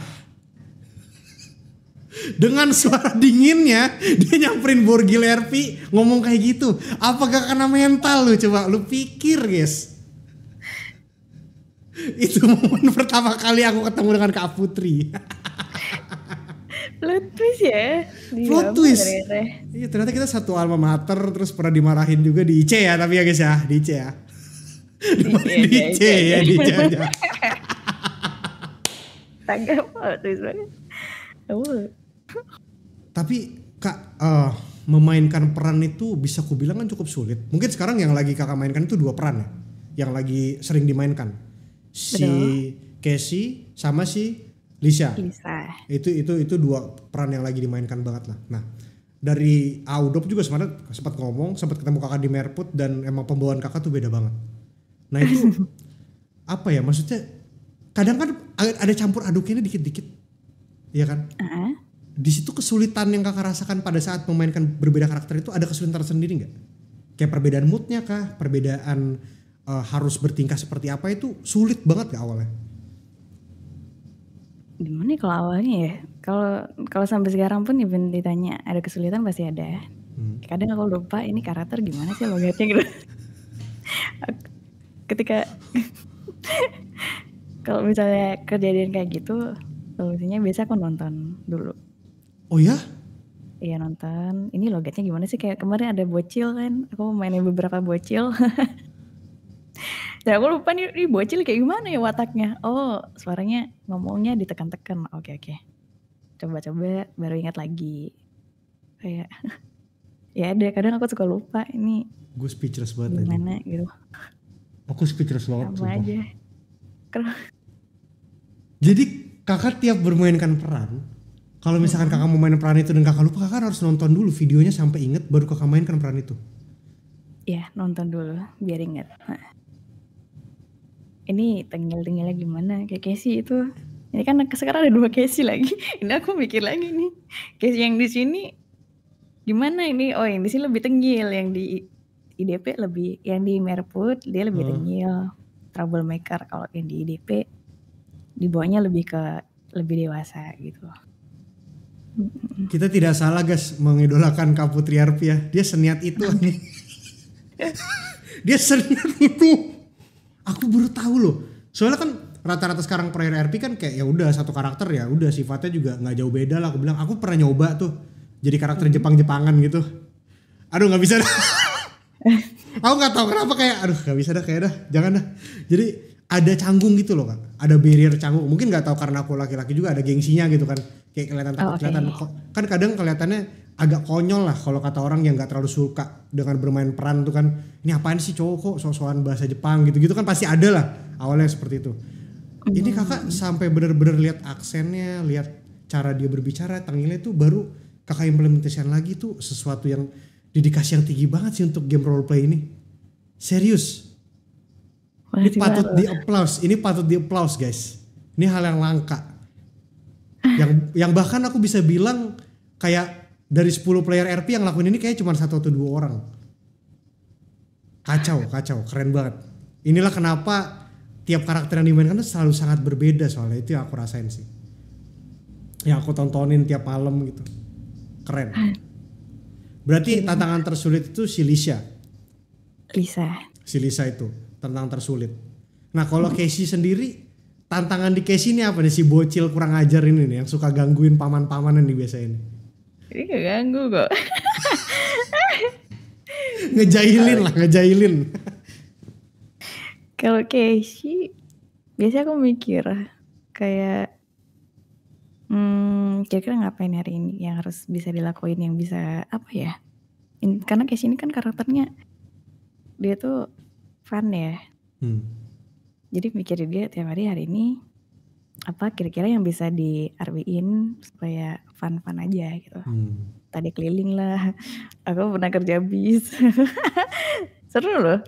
S1: Dengan suara dinginnya dia nyamperin Borgil RP ngomong kayak gitu. Apakah karena mental lu coba lu pikir, guys? Itu momen pertama kali aku ketemu dengan Kak Putri. [laughs] Plot twist ya.
S2: Plot twist.
S1: Iya, ternyata kita satu alma mater terus pernah dimarahin juga di IC ya, tapi ya guys ya, di IC ya.
S2: DJ iya, iya, iya, ya DJ aja. Tanggap tuh sebenarnya.
S1: Tapi kak uh, memainkan peran itu bisa ku bilang kan cukup sulit. Mungkin sekarang yang lagi kakak mainkan itu dua peran ya, yang lagi sering dimainkan si Betul. Casey sama si Lisa. Lisa. Itu itu itu dua peran yang lagi dimainkan banget lah. Nah dari Audop juga sebenarnya sempat ngomong, sempat ketemu kakak di Merput dan emang pembawaan kakak tuh beda banget. Nah itu apa ya maksudnya kadang kan ada campur aduknya ini dikit-dikit, ya kan? Uh-huh. Di situ kesulitan yang kakak rasakan pada saat memainkan berbeda karakter itu ada kesulitan tersendiri nggak? Kayak perbedaan moodnya kah? Perbedaan uh, harus bertingkah seperti apa itu sulit banget gak awalnya?
S3: Gimana ya kalau awalnya ya? Kalau kalau sampai sekarang pun even ditanya ada kesulitan pasti ada. Hmm. Kadang aku lupa ini karakter gimana sih logatnya [laughs] gitu ketika [laughs] kalau misalnya kejadian kayak gitu solusinya biasa aku nonton dulu oh ya Iya nonton. Ini logatnya gimana sih? Kayak kemarin ada bocil kan. Aku mainin beberapa bocil. Ya [laughs] aku lupa nih, bocil kayak gimana ya wataknya. Oh suaranya ngomongnya ditekan-tekan. Oke okay, oke. Okay. Coba-coba baru ingat lagi. Kayak [laughs] ya deh. kadang aku suka lupa ini.
S1: Gue speechless banget. Gimana gitu. Aku speechless banget. Sama aja. Jadi kakak tiap bermainkan peran, kalau misalkan kakak mau main peran itu dan kakak lupa, kakak harus nonton dulu videonya sampai inget baru kakak mainkan peran itu.
S3: Ya nonton dulu biar inget. Nah. Ini tengil-tengilnya gimana? Kayak Casey itu ini kan sekarang ada dua Casey lagi. [laughs] Ini aku mikir lagi nih. Casey yang di sini gimana ini? Oh, yang di sini lebih tengil, yang di IDP lebih yang di Merput dia lebih hmm. troublemaker kalau yang di IDP dibawanya lebih ke lebih dewasa gitu hmm.
S1: kita tidak salah guys mengidolakan Kaputri ya dia seniat itu [laughs] dia seniat itu aku baru tahu loh soalnya kan rata-rata sekarang player RP kan kayak ya udah satu karakter ya udah sifatnya juga nggak jauh beda lah aku bilang aku pernah nyoba tuh jadi karakter hmm. Jepang-Jepangan gitu aduh nggak bisa [laughs] aku nggak tahu kenapa kayak aduh nggak bisa dah kayak dah jangan dah jadi ada canggung gitu loh kak ada barrier canggung mungkin nggak tahu karena aku laki-laki juga ada gengsinya gitu kan kayak kelihatan oh, takut oh, okay. kelihatan kan kadang kelihatannya agak konyol lah kalau kata orang yang nggak terlalu suka dengan bermain peran tuh kan ini apaan sih cowok kok sosokan bahasa Jepang gitu gitu kan pasti ada lah awalnya seperti itu jadi ini hmm. kakak sampai benar-benar lihat aksennya lihat cara dia berbicara tangilnya itu baru kakak implementasian lagi tuh sesuatu yang dikasih yang tinggi banget sih untuk game role play ini. Serius. ini patut di applause, ini patut di applause guys. Ini hal yang langka. Ah. Yang yang bahkan aku bisa bilang kayak dari 10 player RP yang lakuin ini kayak cuma satu atau dua orang. Kacau, kacau, keren banget. Inilah kenapa tiap karakter yang dimainkan itu selalu sangat berbeda soalnya itu yang aku rasain sih. Yang aku tontonin tiap malam gitu. Keren. Ah. Berarti hmm. tantangan tersulit itu si Lisa. Lisa. Si Lisa itu tantangan tersulit. Nah kalau hmm. Casey sendiri tantangan di Casey ini apa nih si bocil kurang ajar ini nih yang suka gangguin paman-pamanan nih biasa ini. Ini gak
S3: ganggu kok. [laughs]
S1: ngejailin lah, ngejailin.
S3: [laughs] kalau Casey biasanya aku mikir kayak hmm, kira-kira ngapain hari ini yang harus bisa dilakuin, yang bisa apa ya, in karena kesini sini kan karakternya dia tuh fun ya. Hmm. Jadi mikirin dia tiap hari, hari ini apa kira-kira yang bisa di diarbiin supaya fun-fun aja gitu. Hmm. Tadi keliling lah, [laughs] aku pernah kerja bis. [laughs] seru loh.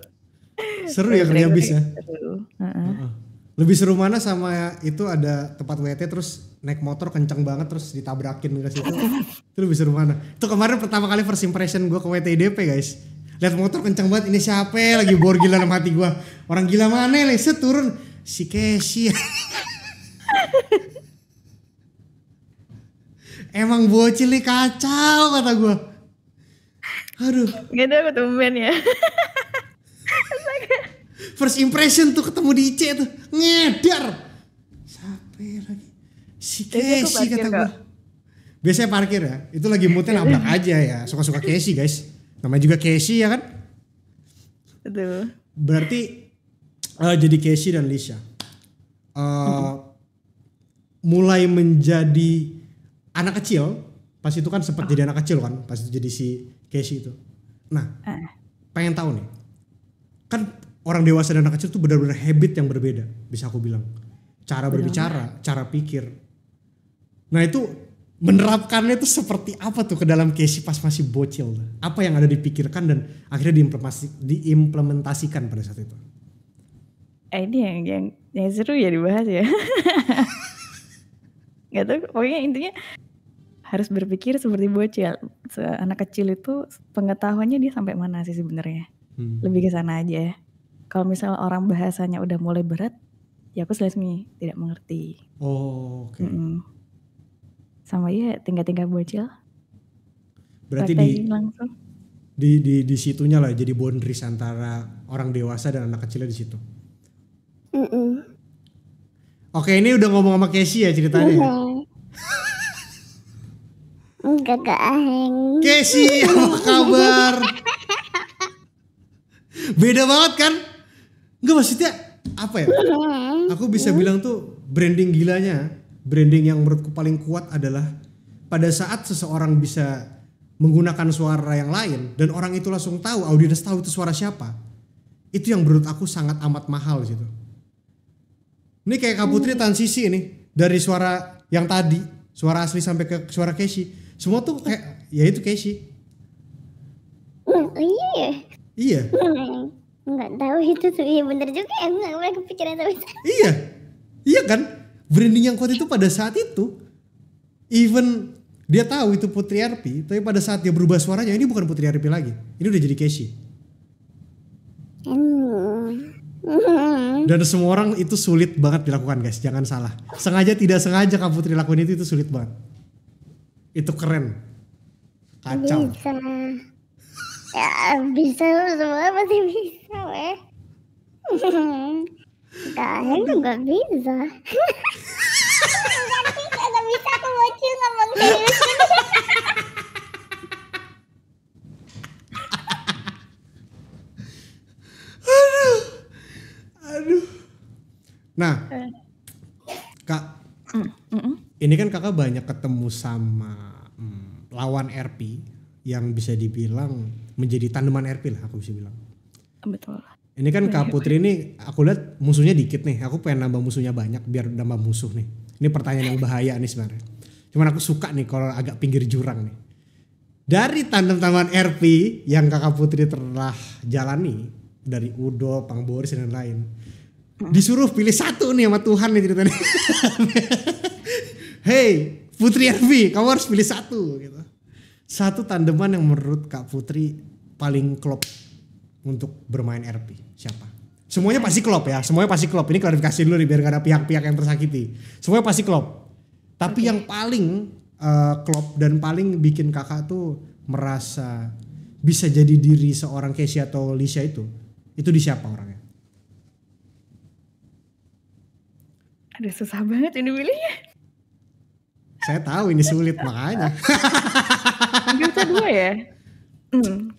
S1: Seru ya kerja bis ya? Seru. Uh -uh. Lebih seru mana sama itu ada tempat WT terus naik motor kenceng banget terus ditabrakin ke situ. itu lebih seru mana? Itu kemarin pertama kali first impression gue ke WTDP guys. Lihat motor kenceng banget ini siapa ya? lagi bor gila dalam hati gue. Orang gila mana nih? Ya, turun si Casey, [laughs] Emang bocil nih kacau kata gue. Aduh. Gitu aku tumben ya. First impression tuh ketemu di IC tuh ngedar.
S2: Sampai ya lagi.
S1: Si Casey kata gue. Biasanya parkir ya. Itu lagi moodnya nabrak [laughs] aja ya. Suka-suka Casey guys. Namanya juga Casey ya kan? Betul. Berarti uh, jadi Casey dan Lisa. Uh, eh, Mulai menjadi anak kecil. Pas itu kan sempat oh. jadi anak kecil kan. Pas itu jadi si Casey itu. Nah, eh. pengen tahu nih. Kan orang dewasa dan anak kecil tuh benar-benar habit yang berbeda. Bisa aku bilang. Cara berbicara, cara pikir, Nah itu menerapkannya itu seperti apa tuh ke dalam Casey pas masih bocil? Apa yang ada dipikirkan dan akhirnya diimplementasi, diimplementasikan pada saat itu?
S3: Eh, ini yang, yang yang seru ya dibahas ya. [laughs] Gak tau, pokoknya intinya harus berpikir seperti bocil. Anak kecil itu pengetahuannya dia sampai mana sih sebenarnya? Hmm. Lebih ke sana aja. Kalau misalnya orang bahasanya udah mulai berat, ya aku selesai tidak mengerti.
S2: Oh, oke. Okay. Mm -mm
S3: sama ya tingkat-tingkat bocil berarti di langsung.
S1: di di di situnya lah jadi boundaries antara orang dewasa dan anak kecilnya di situ mm -mm. oke ini udah ngomong sama Casey ya ceritanya mm
S2: -hmm. Enggak aheng. Casey [laughs] apa kabar?
S1: Beda banget kan? Enggak maksudnya apa ya? Iya. Aku bisa bilang tuh branding gilanya branding yang menurutku paling kuat adalah pada saat seseorang bisa menggunakan suara yang lain dan orang itu langsung tahu audiens tahu itu suara siapa itu yang menurut aku sangat amat mahal gitu ini kayak Kak Putri hmm. transisi ini dari suara yang tadi suara asli sampai ke suara Casey, semua tuh kayak ya itu Casey. Hmm, oh iya ya? iya hmm, nggak tahu itu tuh iya bener juga ya nggak kepikiran tapi iya iya kan branding yang kuat itu pada saat itu even dia tahu itu Putri RP tapi pada saat dia berubah suaranya ini bukan Putri RP lagi. Ini udah jadi Casey. Dan semua orang itu sulit banget dilakukan guys, jangan salah. Sengaja tidak sengaja Kak Putri lakuin itu itu sulit banget. Itu keren. Kacau.
S2: Bisa. ya bisa semua masih bisa weh. [laughs] Kalian nah, juga bisa. Enggak bisa, enggak bisa aku bocil ngomong serius. aduh, aduh.
S1: Nah, kak, hmm, hmm. ini kan kakak banyak ketemu sama hmm, lawan RP yang bisa dibilang menjadi tandeman RP lah aku bisa bilang. Betul. Ini kan iya, Kak iya, Putri ini aku lihat musuhnya dikit nih. Aku pengen nambah musuhnya banyak biar nambah musuh nih. Ini pertanyaan yang bahaya nih sebenarnya. Cuman aku suka nih kalau agak pinggir jurang nih. Dari tandem taman RP yang kak Putri telah jalani dari Udo, Pang Boris dan lain-lain. Disuruh pilih satu nih sama Tuhan nih ceritanya. [laughs] hey, Putri RP, kamu harus pilih satu gitu. Satu tandeman yang menurut Kak Putri paling klop untuk bermain RP? Siapa? Semuanya pasti klop ya, semuanya pasti klop. Ini klarifikasi dulu nih biar gak ada pihak-pihak yang tersakiti. Semuanya pasti klop. Tapi okay. yang paling uh, klop dan paling bikin kakak tuh merasa bisa jadi diri seorang Casey atau Lisa itu, itu di siapa orangnya?
S3: Ada susah banget ini pilihnya.
S1: Saya tahu ini sulit makanya.
S3: Bisa dua ya. Hmm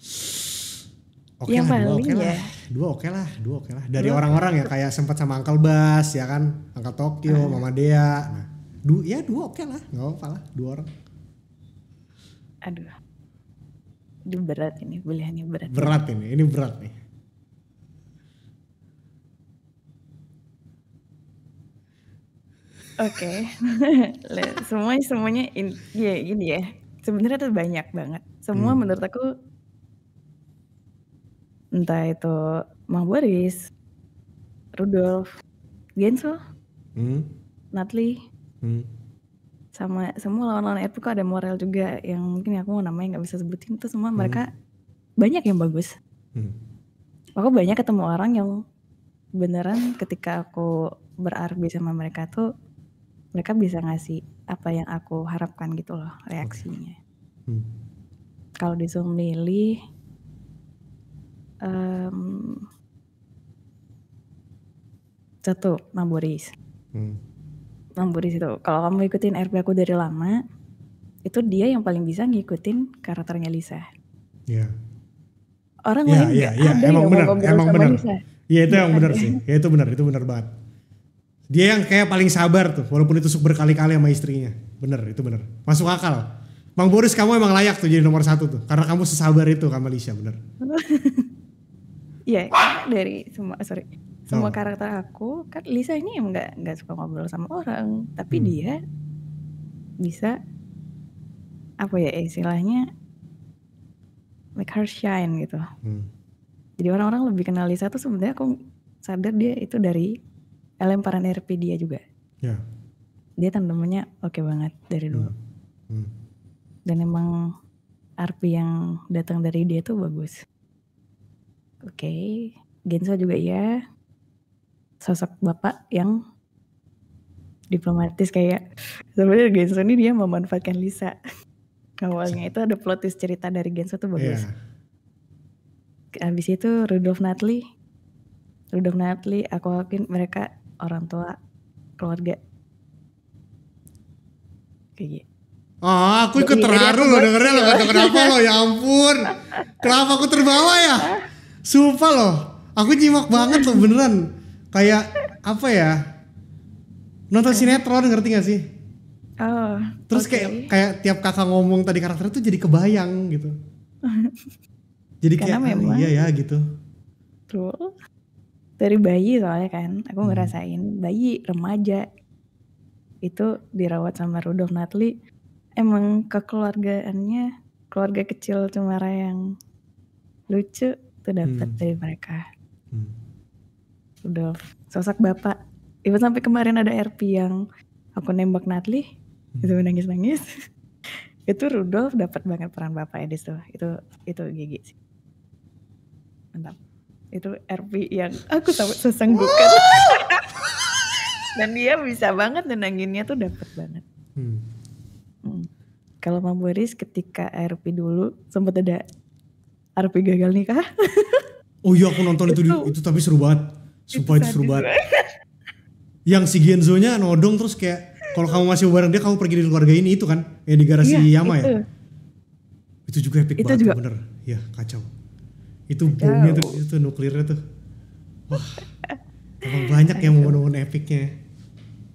S1: okay yang lah, dua oke okay ya. lah, dua oke okay lah, dua oke okay lah. Dari orang-orang ya kayak sempat sama Uncle Bas ya kan, Uncle Tokyo, uh. Mama Dea. Nah, du ya dua oke okay lah, nggak apa-apa lah, dua orang.
S3: Aduh, ini berat ini pilihannya berat. Berat ini, ini berat nih. Oke, okay. [laughs] semuanya semuanya ya, ini ya gini ya. Sebenarnya tuh banyak banget. Semua hmm. menurut aku entah itu Mang Boris, Rudolf, Genso, hmm. Natli, hmm. sama semua lawan-lawan itu kok ada Morel juga yang mungkin aku mau namanya nggak bisa sebutin itu semua hmm. mereka banyak yang bagus. Hmm. Aku banyak ketemu orang yang beneran ketika aku berarbi sama mereka tuh mereka bisa ngasih apa yang aku harapkan gitu loh reaksinya. Okay. Hmm. Kalau disuruh milih Um, satu, Mamburis. Hmm. Mamburis itu, kalau kamu ikutin RP aku dari lama, itu dia yang paling bisa ngikutin karakternya Lisa.
S2: Iya. Yeah. Orang yeah, lain yeah, yeah. ada emang yang bener, emang bener. Iya itu yang benar sih,
S1: ya itu benar, itu benar banget. Dia yang kayak paling sabar tuh, walaupun itu berkali-kali sama istrinya. Bener, itu bener. Masuk akal. Bang Boris kamu emang layak tuh jadi nomor satu tuh, karena kamu sesabar itu sama Lisa, bener.
S3: [laughs] Iya, dari semua sorry semua oh. karakter aku kan Lisa ini nggak nggak suka ngobrol sama orang, tapi hmm. dia bisa apa ya istilahnya make her shine gitu. Hmm. Jadi orang-orang lebih kenal Lisa tuh sebenarnya aku sadar dia itu dari lemparan RP dia juga. Yeah. Dia tandemnya oke okay banget dari dulu. Hmm. Hmm. Dan emang RP yang datang dari dia tuh bagus. Oke. Okay. Genso juga ya Sosok bapak yang diplomatis kayak sebenarnya Genso ini dia memanfaatkan Lisa. [laughs] Awalnya itu ada plot twist cerita dari Genso tuh bagus. Yeah. Abis itu Rudolf Natli, Rudolf Natli, aku yakin mereka orang tua keluarga. Kayak gitu.
S1: Ah, oh, aku ikut terharu loh dengernya loh, kenapa loh, ya ampun. [laughs] Kenapa aku terbawa ya? Sumpah loh, aku nyimak banget loh beneran. Kayak apa ya? Nonton sinetron ngerti gak sih? Oh. Terus okay. kayak kayak tiap kakak ngomong tadi karakter itu jadi kebayang gitu. jadi Karena kayak ah, memang, iya ya gitu.
S3: True. Dari bayi soalnya kan, aku hmm. ngerasain bayi remaja itu dirawat sama Rudolf Natli emang kekeluargaannya keluarga kecil cemara yang lucu itu dapat hmm. dari mereka hmm. udah sosok bapak itu sampai kemarin ada RP yang aku nembak Natli hmm. itu menangis nangis [laughs] itu Rudolf dapat banget peran bapak Edis tuh itu itu gigi sih mantap itu RP yang aku sampai sesenggukan [laughs] dan dia bisa banget nenanginnya tuh dapat banget hmm. Hmm. kalau Mamboris ketika RP dulu sempat ada Arpi gagal
S1: nikah. [laughs] oh iya aku nonton itu, itu, itu tapi seru banget. Sumpah itu, itu seru banget. yang si Genzo-nya nodong terus kayak kalau kamu masih bareng dia kamu pergi dari keluarga ini itu kan ya di garasi iya, Yama ya? itu. ya. Itu juga epic itu banget juga. bener. Ya kacau. Itu bomnya tuh itu nuklirnya tuh. Wah. Emang banyak yang momen-momen epicnya.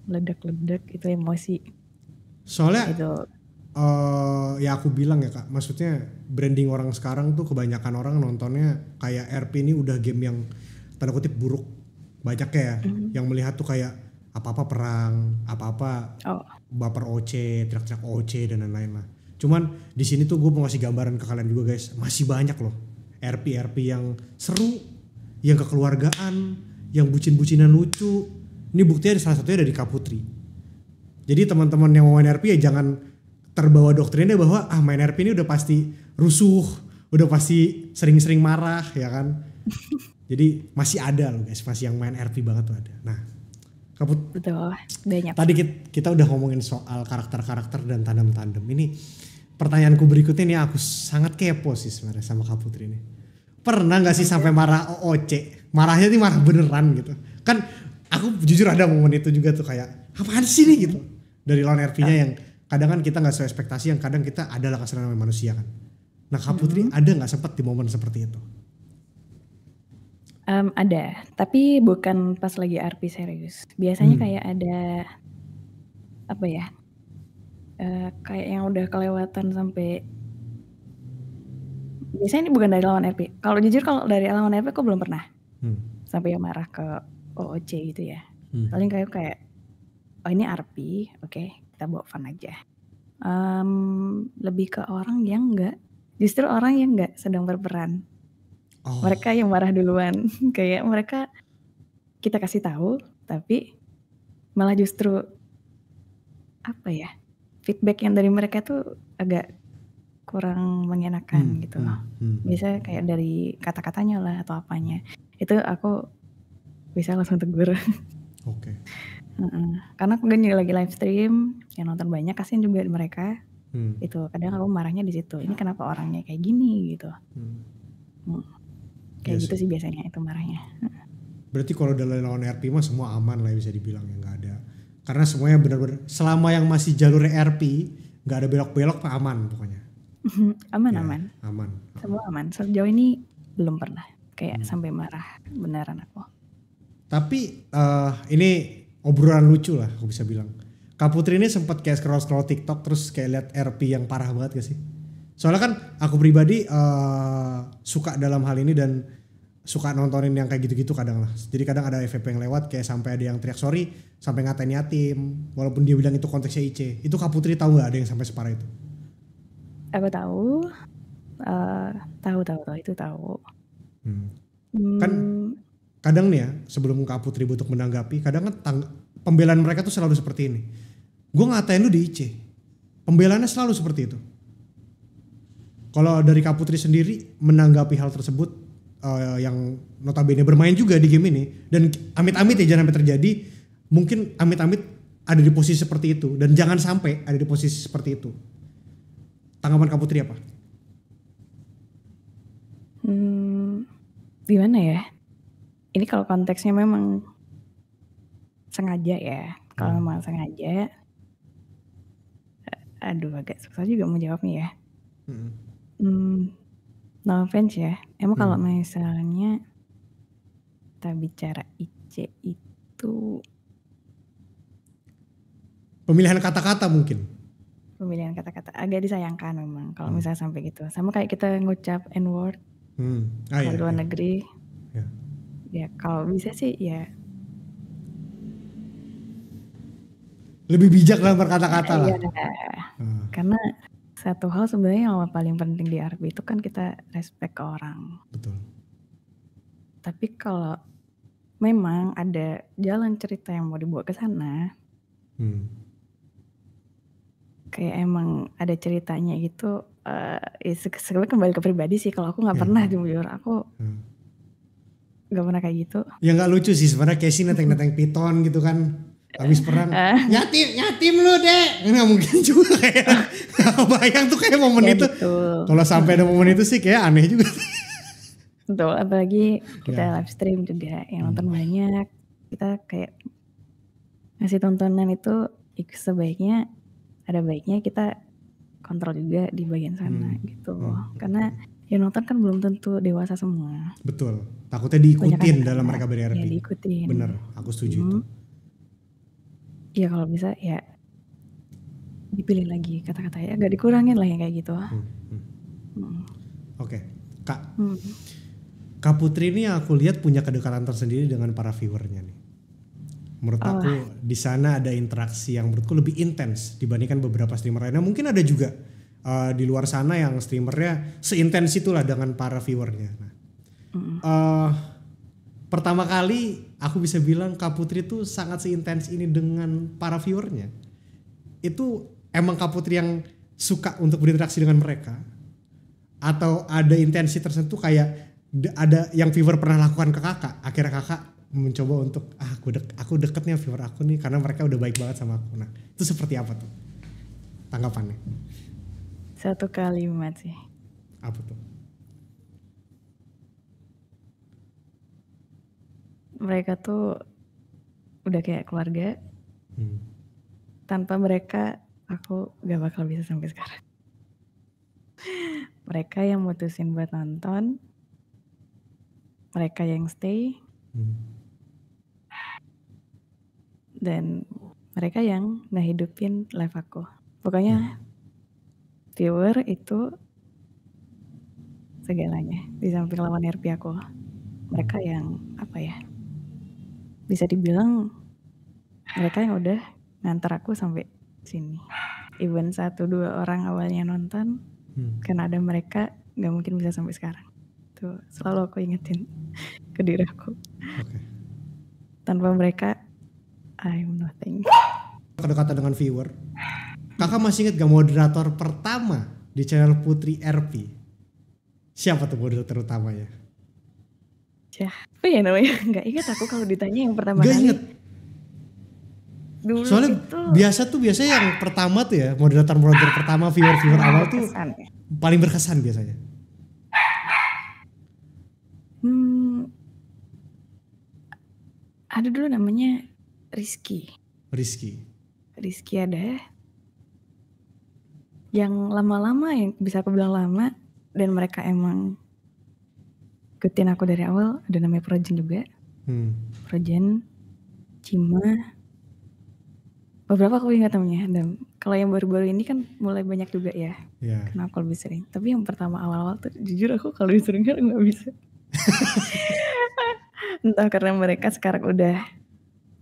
S3: Ledak-ledak itu emosi.
S1: Soalnya itu uh, ya aku bilang ya kak maksudnya branding orang sekarang tuh kebanyakan orang nontonnya kayak RP ini udah game yang tanda kutip buruk banyak ya mm-hmm. yang melihat tuh kayak apa-apa perang apa-apa oh. baper OC teriak-teriak OC dan lain-lain lah cuman di sini tuh gue mau ngasih gambaran ke kalian juga guys masih banyak loh RP RP yang seru yang kekeluargaan yang bucin-bucinan lucu ini buktinya salah satunya dari kaputri. jadi teman-teman yang mau main RP ya jangan terbawa doktrinnya bahwa ah main RP ini udah pasti rusuh, udah pasti sering-sering marah ya kan. Jadi masih ada loh guys, masih yang main RP banget tuh ada. Nah, kaput. Betul, banyak. Tadi kita, kita udah ngomongin soal karakter-karakter dan tandem-tandem. Ini pertanyaanku berikutnya ini aku sangat kepo sih sebenarnya sama Kak ini. Pernah nggak sih sampai marah OOC? Marahnya nih marah beneran gitu. Kan aku jujur ada momen itu juga tuh kayak apaan sih nih gitu. Dari lawan RP-nya ah. yang kadang kan kita nggak sesuai ekspektasi yang kadang kita adalah kesalahan manusia kan nah Kak Putri hmm. ada nggak sempat di momen seperti itu
S3: um, ada tapi bukan pas lagi RP serius biasanya hmm. kayak ada apa ya uh, kayak yang udah kelewatan sampai biasanya ini bukan dari lawan RP kalau jujur kalau dari lawan RP kok belum pernah hmm. sampai yang marah ke OOC gitu ya hmm. paling kayak kayak oh ini RP oke okay kita bawa fun aja um, lebih ke orang yang nggak justru orang yang nggak sedang berperan oh. mereka yang marah duluan [laughs] kayak mereka kita kasih tahu tapi malah justru apa ya feedback yang dari mereka tuh agak kurang mengenakan hmm, gitu hmm, loh. Hmm, hmm. Bisa kayak dari kata-katanya lah atau apanya. Itu aku bisa langsung tegur. [laughs] Oke. Okay. Mm-mm. karena aku gini lagi live stream, yang nonton banyak kasihan juga mereka,
S2: Hmm.
S1: itu
S3: kadang aku marahnya di situ, ini kenapa orangnya kayak gini gitu.
S1: Hmm. hmm. Kayak kayak gitu sih.
S3: biasanya itu marahnya,
S1: Berarti kalau udah lawan RP mah semua aman lah ya, bisa dibilang yang nggak ada karena semuanya benar-benar selama yang masih jalur RP nggak ada belok-belok pak aman pokoknya.
S3: Hmm, aman Ya, aman. aman aman. Semua aman, sejauh ini belum pernah kayak hmm. sampai marah beneran aku.
S1: Tapi, uh, ini obrolan lucu lah aku bisa bilang. Kak Putri ini sempat kayak scroll scroll TikTok terus kayak lihat RP yang parah banget gak sih? Soalnya kan aku pribadi uh, suka dalam hal ini dan suka nontonin yang kayak gitu-gitu kadang lah. Jadi kadang ada FVP yang lewat kayak sampai ada yang teriak sorry, sampai ngatain yatim, walaupun dia bilang itu konteksnya IC. Itu Kak Putri tahu nggak ada yang sampai separah itu?
S3: Aku tahu, uh, tahu tahu tahu itu tahu.
S1: Hmm. hmm. Kan kadang nih ya sebelum Kak Putri untuk menanggapi kadang kan tang- pembelaan mereka tuh selalu seperti ini gue ngatain lu di IC pembelaannya selalu seperti itu kalau dari Kak Putri sendiri menanggapi hal tersebut uh, yang notabene bermain juga di game ini dan amit-amit ya jangan sampai terjadi mungkin amit-amit ada di posisi seperti itu dan jangan sampai ada di posisi seperti itu tanggapan Kak Putri apa?
S3: Hmm, gimana ya? ini kalau konteksnya memang sengaja ya kalau hmm. memang sengaja eh, aduh agak susah juga mau jawabnya ya hmm. Hmm, no offense ya emang hmm. kalau misalnya kita bicara IC itu
S1: pemilihan kata-kata mungkin
S3: pemilihan kata-kata agak disayangkan memang kalau hmm. misalnya sampai gitu sama kayak kita ngucap n word
S1: hmm. ah, iya, luar
S3: iya. negeri ya ya kalau bisa sih ya
S1: lebih bijak dalam berkata-kata lah. Iya, Hmm.
S3: Karena satu hal sebenarnya yang paling penting di RB itu kan kita respect ke orang. Betul. Tapi kalau memang ada jalan cerita yang mau dibawa ke sana, hmm. kayak emang ada ceritanya gitu, uh, eh, ya sebenarnya kembali ke pribadi sih. Kalau aku nggak yeah. pernah jujur, aku hmm nggak pernah kayak gitu
S1: ya nggak lucu sih sebenarnya Casey nateng nateng piton gitu kan habis perang uh, eh. nyatim nyatim lu deh nggak mungkin juga ya bayang tuh kayak momen ya, itu gitu. kalau sampai ada momen itu sih kayak aneh juga
S3: betul apalagi kita ya. live stream juga yang hmm. nonton hmm. banyak kita kayak ngasih tontonan itu sebaiknya ada baiknya kita kontrol juga di bagian sana hmm. gitu hmm. karena yang nonton kan belum tentu dewasa semua.
S1: Betul. Takutnya diikutin Banyakan dalam kan mereka berharap. Ya, diikutin. Bener, aku setuju hmm. itu.
S3: Ya kalau bisa ya dipilih lagi kata kata ya, agak dikurangin lah yang kayak gitu. Hmm. Hmm. Hmm. Oke,
S1: okay. kak. Hmm. Kak Putri ini aku lihat punya kedekatan tersendiri dengan para viewernya nih. Menurut oh. aku di sana ada interaksi yang menurutku lebih intens dibandingkan beberapa streamer lainnya. Mungkin ada juga uh, di luar sana yang streamernya seintens itulah dengan para viewernya. Nah, uh, pertama kali aku bisa bilang Kak Putri tuh sangat seintens ini dengan para viewernya. Itu emang Kak Putri yang suka untuk berinteraksi dengan mereka atau ada intensi tertentu kayak ada yang viewer pernah lakukan ke kakak akhirnya kakak mencoba untuk ah aku dek aku deketnya viewer aku nih karena mereka udah baik banget sama aku nah itu seperti apa tuh tanggapannya
S3: satu kalimat sih. Apa tuh? Mereka tuh udah kayak keluarga. Hmm. Tanpa mereka aku gak bakal bisa sampai sekarang. [laughs] mereka yang mutusin buat nonton. Mereka yang stay. Hmm. Dan mereka yang ngehidupin live aku. Pokoknya hmm viewer itu segalanya di samping lawan RP aku mereka hmm. yang apa ya bisa dibilang mereka yang udah ngantar aku sampai sini even satu dua orang awalnya nonton hmm. karena ada mereka nggak mungkin bisa sampai sekarang tuh selalu aku ingetin [laughs] ke diri aku okay. tanpa mereka I'm nothing
S1: kedekatan dengan viewer Kakak masih inget gak moderator pertama di channel Putri RP? Siapa tuh moderator utamanya?
S3: Siapa ya, ya namanya? [laughs] Gak inget aku kalau ditanya yang pertama Gak inget.
S2: Dulu Soalnya itu... biasa
S1: tuh biasanya yang pertama tuh ya moderator moderator pertama viewer viewer awal tuh ya. paling berkesan biasanya.
S3: Hmm, ada dulu namanya Rizky. Rizky. Rizky ada yang lama-lama yang bisa aku bilang lama dan mereka emang ikutin aku dari awal ada namanya Projen juga hmm. Projen Cima beberapa aku ingat namanya dan kalau yang baru-baru ini kan mulai banyak juga ya yeah. kenapa aku lebih sering tapi yang pertama awal-awal tuh jujur aku kalau disuruh nggak bisa [laughs] entah karena mereka sekarang udah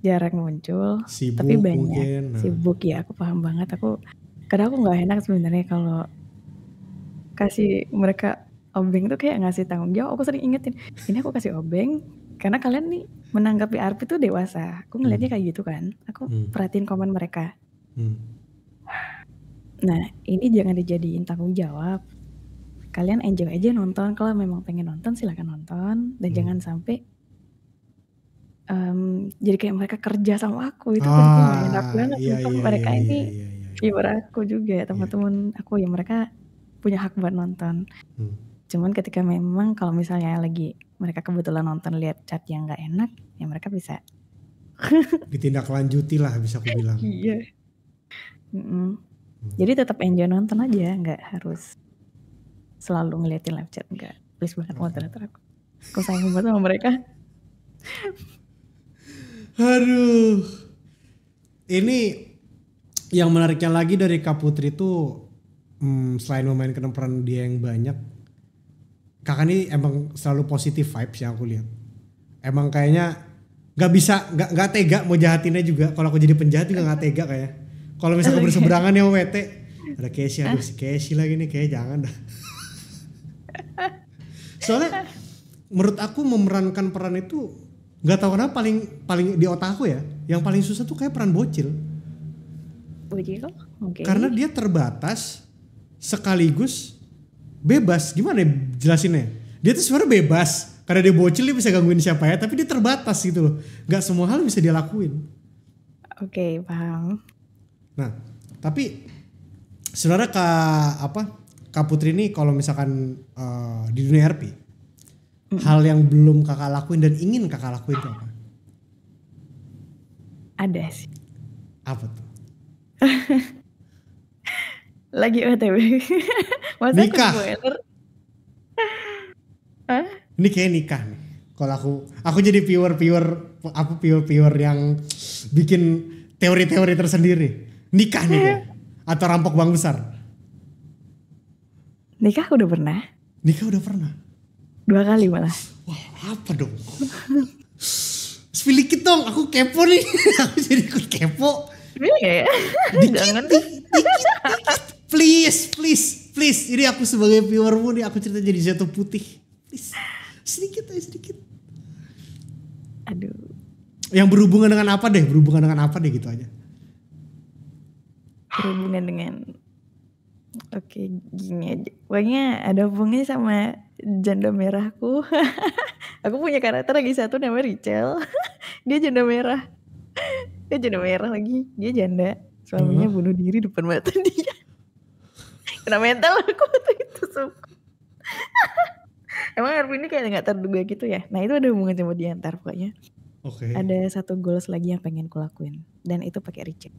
S3: jarang muncul sibuk tapi banyak mungkin. Nah. sibuk ya aku paham banget aku karena aku nggak enak sebenarnya kalau kasih mereka obeng tuh kayak ngasih tanggung jawab. Aku sering ingetin, ini aku kasih obeng karena kalian nih menanggapi RP tuh dewasa. Aku ngelihatnya hmm. kayak gitu kan. Aku hmm. perhatiin komen mereka. Hmm. Nah, ini jangan dijadiin tanggung jawab. Kalian enjoy aja nonton. Kalau memang pengen nonton, silahkan nonton. Dan hmm. jangan sampai um, jadi kayak mereka kerja sama aku. Itu ah, kan enak banget. Iya, iya, mereka iya, ini iya, iya, iya viewer iya, aku juga ya, iya. teman-teman yeah. aku ya mereka punya hak buat nonton hmm. cuman ketika memang kalau misalnya lagi mereka kebetulan nonton lihat chat yang nggak enak ya mereka bisa [laughs]
S1: ditindaklanjuti lah bisa aku bilang
S3: iya yeah. mm -mm. Hmm. jadi tetap enjoy nonton aja nggak harus selalu ngeliatin live chat nggak please banget oh. moderator aku aku sayang banget sama mereka
S1: [laughs] aduh ini yang menariknya lagi dari Kak Putri itu hmm, selain memainkan peran dia yang banyak kakak ini emang selalu positif vibes yang aku lihat emang kayaknya nggak bisa nggak nggak tega mau jahatinnya juga kalau aku jadi penjahat juga nggak tega kayak kalau misalnya okay. berseberangan ya WT ada Casey ada si Casey lagi nih kayak jangan dah soalnya menurut aku memerankan peran itu nggak tahu kenapa paling paling di otakku ya yang paling susah tuh kayak peran bocil
S3: Okay. Karena
S1: dia terbatas sekaligus bebas. Gimana ya jelasinnya? Dia tuh sebenarnya bebas. Karena dia bocil dia bisa gangguin siapa ya, tapi dia terbatas gitu loh. Gak semua hal bisa dia lakuin.
S3: Oke, okay, paham.
S1: Nah, tapi sebenarnya Kak apa? Kak Putri ini kalau misalkan uh, di dunia RP, mm. hal yang belum kakak lakuin dan ingin kakak lakuin itu apa? Ada sih. Apa tuh?
S3: [laughs] Lagi
S1: OTW. [laughs] Masa nikah. spoiler? Hah? Ini kayak nikah nih. Kalau aku aku jadi viewer-viewer apa viewer-viewer yang bikin teori-teori tersendiri. Nikah nih kayak. [laughs] Atau rampok bank besar.
S3: Nikah udah pernah.
S1: Nikah udah pernah.
S3: Dua kali malah.
S1: Wah, apa dong? Spill dikit dong, aku kepo nih. aku jadi ikut kepo. Really ya? [laughs] Dikit, Jangan. Dikit, dikit, dikit. Please, please, please. Ini aku sebagai viewermu nih, aku cerita jadi jatuh putih. Please. Sedikit aja, sedikit. Aduh. Yang berhubungan dengan apa deh? Berhubungan dengan apa deh gitu aja.
S3: Berhubungan dengan Oke, gini aja. Pokoknya ada hubungannya sama janda merahku. [laughs] aku punya karakter lagi satu namanya Rachel. [laughs] Dia janda merah dia jadi iya. merah lagi dia janda suaminya hmm. bunuh diri depan mata [laughs] dia kena mental aku waktu itu suka [laughs] emang Erwin ini kayak nggak terduga gitu ya nah itu ada hubungan sama dia ntar pokoknya okay. ada satu goals lagi yang pengen kulakuin dan itu pakai Richard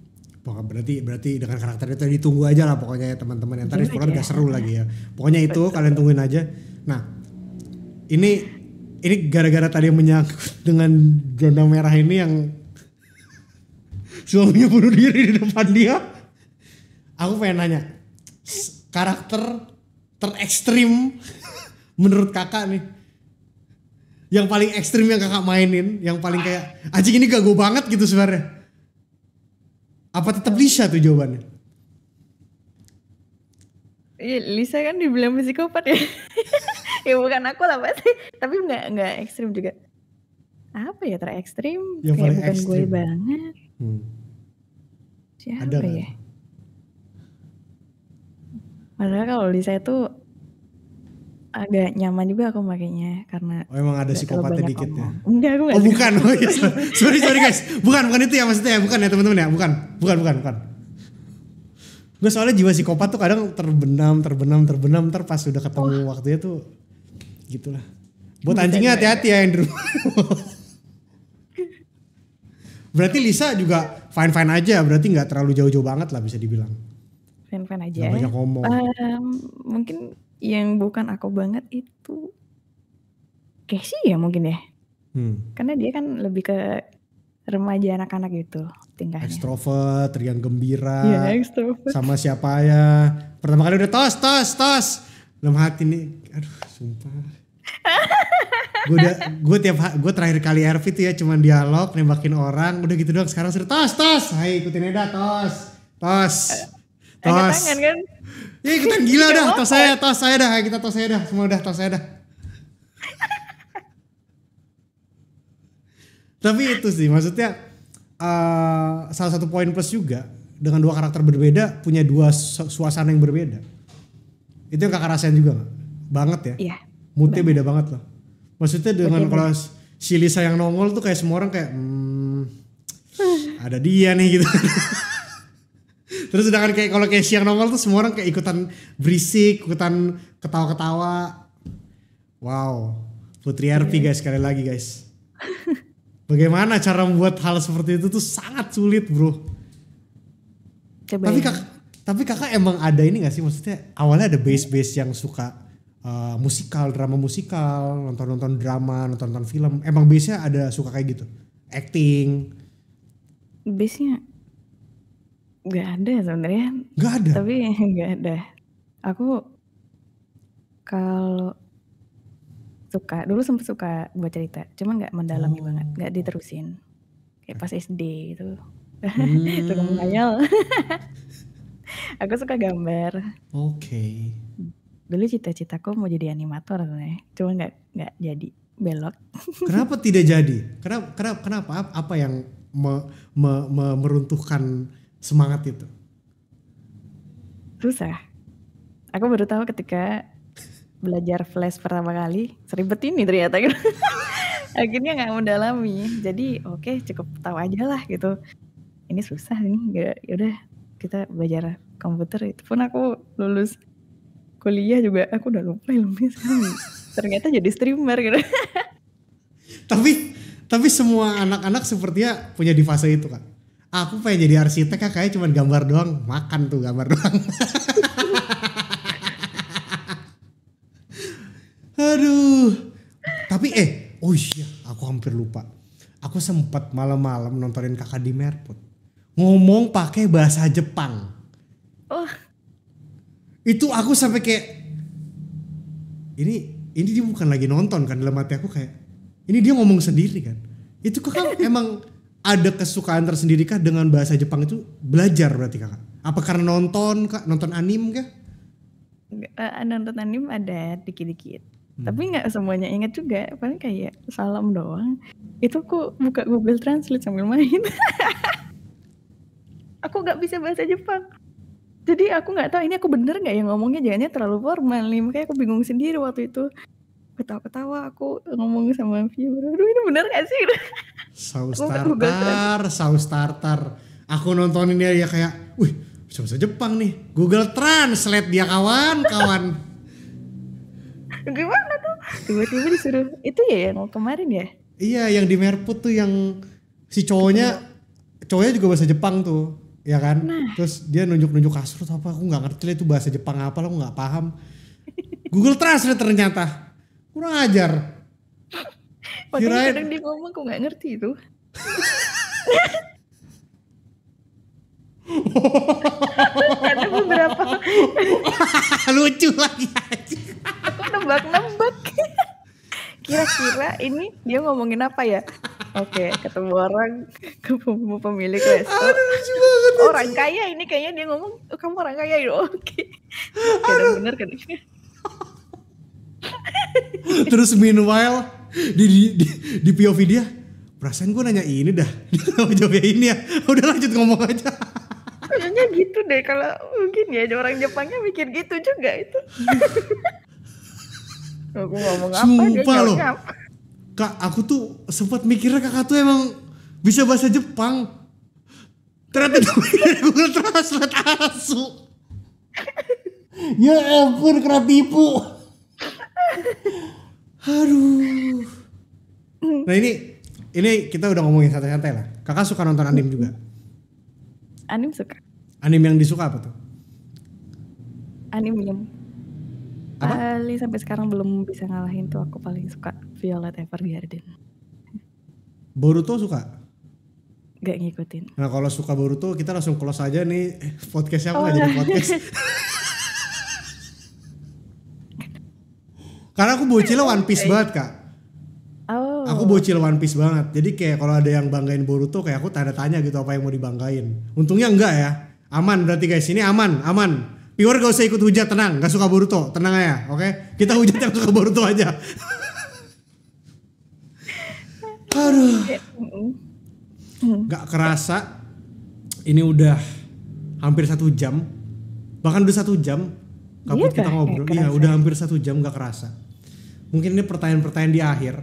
S1: Pokoknya berarti berarti dengan karakter itu ditunggu aja lah pokoknya ya teman-teman yang tadi sekolah ya? gak seru lagi ya. Pokoknya itu kalian tungguin aja. Nah, ini ini gara-gara tadi menyangkut dengan zona merah ini yang suaminya bunuh diri di depan dia aku pengen nanya karakter terekstrim [laughs] menurut kakak nih yang paling ekstrim yang kakak mainin yang paling kayak anjing ini gago banget gitu sebenarnya apa tetap Lisa tuh jawabannya
S3: Iya Lisa kan dibilang psikopat ya [laughs] ya bukan aku lah pasti tapi nggak nggak ekstrim juga apa ya terekstrim yang kayak bukan ekstrim. gue banget Hmm. Siapa Ada ya? Kan? Padahal kalau di saya tuh agak nyaman juga aku makainya
S1: karena oh emang ada psikopatnya dikit ya enggak aku enggak oh bukan oh, iya. sorry sorry guys bukan bukan itu ya maksudnya ya bukan ya teman-teman ya bukan bukan bukan bukan gue soalnya jiwa psikopat tuh kadang terbenam terbenam terbenam terpas sudah ketemu oh. waktunya tuh gitulah buat anjingnya ya. hati-hati ya Andrew. Berarti Lisa juga fine fine aja, berarti nggak terlalu jauh-jauh banget lah bisa dibilang.
S3: Fine fine aja. Gak banyak ngomong. Um, mungkin yang bukan aku banget itu Casey ya mungkin ya. Hmm. Karena dia kan lebih ke remaja anak-anak gitu tingkahnya.
S1: Ekstrovert, yang gembira. Iya, extrovert. Sama siapa ya? Pertama kali udah tos tos tos. Dalam hati nih, aduh
S2: sumpah. [laughs]
S1: gue gue tiap gue terakhir kali RV tuh ya cuman dialog nembakin orang udah gitu doang sekarang suruh tos tos hai ikutin Eda tos tos eh, tos kan? ya kita kan gila dah tos saya tos saya dah kita tos saya dah semua udah tos saya dah [laughs] tapi itu sih maksudnya uh, salah satu poin plus juga dengan dua karakter berbeda punya dua suasana yang berbeda itu yang kakak rasain juga gak? banget ya iya, mutnya beda banget loh maksudnya dengan kalau si Lisa yang nongol tuh kayak semua orang kayak hmm, ada dia nih gitu [laughs] terus sedangkan kayak kalau kayak siang nongol tuh semua orang kayak ikutan berisik ikutan ketawa-ketawa wow Putri RP iya. guys sekali lagi guys bagaimana cara membuat hal seperti itu tuh sangat sulit bro Coba tapi ya. kak tapi kakak emang ada ini gak sih maksudnya awalnya ada base-base yang suka Eh, musikal, drama musikal, nonton-nonton drama, nonton-nonton film. Emang biasanya ada suka kayak gitu? Acting? Biasanya
S3: nggak ada sebenarnya. Nggak ada. Tapi [laughs] nggak ada. Aku kalau suka dulu sempat suka buat cerita cuman nggak mendalami oh. banget nggak diterusin kayak pas SD gitu hmm. suka [laughs] mengayal [laughs] aku suka gambar
S1: oke okay
S3: dulu cita-citaku mau jadi animator sebenarnya cuma nggak nggak jadi belok [laughs]
S1: kenapa tidak jadi kenapa kenapa kenapa apa yang me, me, me, meruntuhkan semangat itu
S3: susah aku baru tahu ketika belajar flash pertama kali seribet ini ternyata [laughs] akhirnya nggak mendalami jadi oke okay, cukup tahu aja lah gitu ini susah nih ya udah kita belajar komputer itu pun aku lulus kuliah juga aku udah lupa ilmunya sekarang ternyata jadi streamer gitu
S1: tapi tapi semua anak-anak sepertinya punya di fase itu kan aku pengen jadi arsitek kak kayak cuman gambar doang makan tuh gambar doang [laughs] aduh tapi eh oh iya aku hampir lupa aku sempat malam-malam nontonin kakak di Merput ngomong pakai bahasa Jepang oh itu aku sampai kayak ini ini dia bukan lagi nonton kan dalam hati aku kayak ini dia ngomong sendiri kan itu kok kan [laughs] emang ada kesukaan tersendiri kah dengan bahasa Jepang itu belajar berarti kakak apa karena nonton kak nonton anim kah
S3: nonton anim eh, eh, ada dikit-dikit hmm. tapi nggak semuanya ingat juga paling kayak salam doang itu aku buka Google Translate sambil main [laughs] aku nggak bisa bahasa Jepang jadi aku nggak tahu ini aku bener nggak yang ngomongnya jangannya terlalu formal nih makanya aku bingung sendiri waktu itu ketawa-ketawa aku ngomong sama viewer aduh ini bener gak sih
S1: saus [laughs] tartar saus tartar aku nontonin dia ya kayak wih bisa bisa Jepang nih Google Translate dia kawan kawan [laughs] gimana tuh tiba-tiba disuruh itu ya yang kemarin ya iya yang di Merput tuh yang si cowoknya iya. cowoknya juga bahasa Jepang tuh ya kan nah. terus dia nunjuk-nunjuk kasur atau apa aku nggak ngerti itu bahasa Jepang apa aku nggak paham Google Translate ternyata kurang ajar Padahal kadang
S3: dia ngomong aku nggak ngerti itu
S2: ada beberapa [laughs] lucu lagi aku nembak-nembak
S3: kira-kira ini dia ngomongin apa ya? Oke, okay, ketemu orang, ketemu
S1: pemilik resto. Aduh,
S3: oh, orang kaya ini kayaknya dia ngomong, oh, kamu orang kaya ya?
S1: Oke. Okay. bener kan? [laughs] Terus meanwhile di, di, di, di POV dia, perasaan gue nanya ini dah. [laughs] Dia jawabnya ini ya. Udah lanjut ngomong aja. Kayaknya gitu deh kalau mungkin ya orang Jepangnya
S3: mikir
S2: gitu juga itu. [laughs] Aku ngomong apa Sumpah
S1: Kak, aku tuh sempat mikirnya kakak tuh emang bisa bahasa Jepang. Ternyata itu [laughs] Google Translate asu. ya ampun, kena tipu. Aduh. Nah ini ini kita udah ngomongin santai-santai lah. Kakak suka nonton anime juga? Anime suka. Anime yang disuka apa tuh?
S3: Anime yang apa? Paling eh, sampai sekarang belum bisa ngalahin tuh aku paling suka Violet Evergarden.
S1: Boruto suka?
S3: Gak ngikutin.
S1: Nah kalau suka Boruto kita langsung close aja nih podcastnya aku oh, gak jadi iya. podcast. [laughs] Karena aku bocil One Piece iya. banget kak. Oh. Aku bocil One Piece banget. Jadi kayak kalau ada yang banggain Boruto kayak aku tanda tanya gitu apa yang mau dibanggain. Untungnya enggak ya. Aman berarti guys. Ini aman, aman. Pior gak usah ikut hujat, tenang. Gak suka Boruto, tenang aja, oke? Okay? Kita hujat yang suka Boruto aja.
S2: [laughs] Aduh.
S1: Gak kerasa, ini udah hampir satu jam. Bahkan udah satu jam. Kabut iya, kita ngobrol. Iya, udah hampir satu jam gak kerasa. Mungkin ini pertanyaan-pertanyaan di akhir.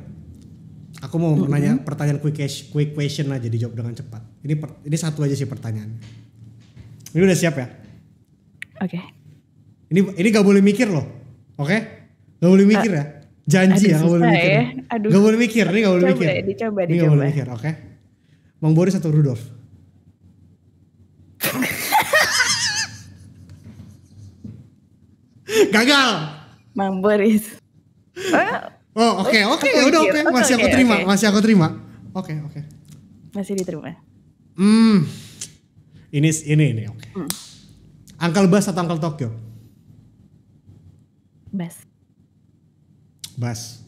S1: Aku mau mm -hmm. nanya pertanyaan quick, question, quick question aja dijawab dengan cepat. Ini ini satu aja sih pertanyaannya. Ini udah siap ya? Oke. Okay. Ini ini gak boleh mikir loh. Oke? Okay? Gak boleh mikir uh, ya. Janji aduh, ya gak boleh mikir. Ya. ya. Aduh. Gak boleh mikir, ini gak boleh coba, mikir. Ya, dicoba, ini dicoba. gak boleh mikir, oke? Okay? Mang Boris atau Rudolf?
S3: [laughs] Gagal. Mang Boris. [laughs] Oh, oh, oke, oke, ya udah oh, oke, masih aku terima, okay. masih aku
S1: terima. Oke, okay, oke. Okay.
S3: Masih diterima.
S1: Hmm. Ini ini ini oke. Okay. Hmm. Uncle Bas atau Uncle Tokyo? Bas. Bas.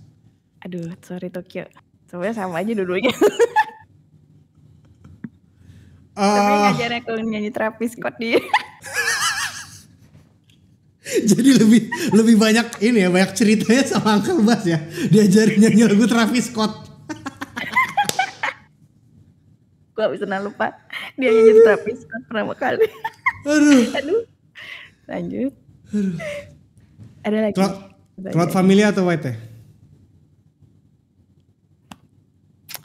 S3: Aduh, sorry Tokyo. Soalnya sama aja dulunya.
S1: uh, [laughs] Tapi ah. ngajarin
S3: aku nyanyi terapis Scott dia.
S1: [laughs] Jadi lebih lebih banyak ini ya, banyak ceritanya sama Angkel Bas ya. Diajarin nyanyi lagu Travis Scott. [laughs] Gua bisa lupa
S3: dia nyanyi Travis Scott pertama kali. Aduh. Aduh. Lanjut.
S1: Aduh. Ada lagi. Cloud, cloud familia atau white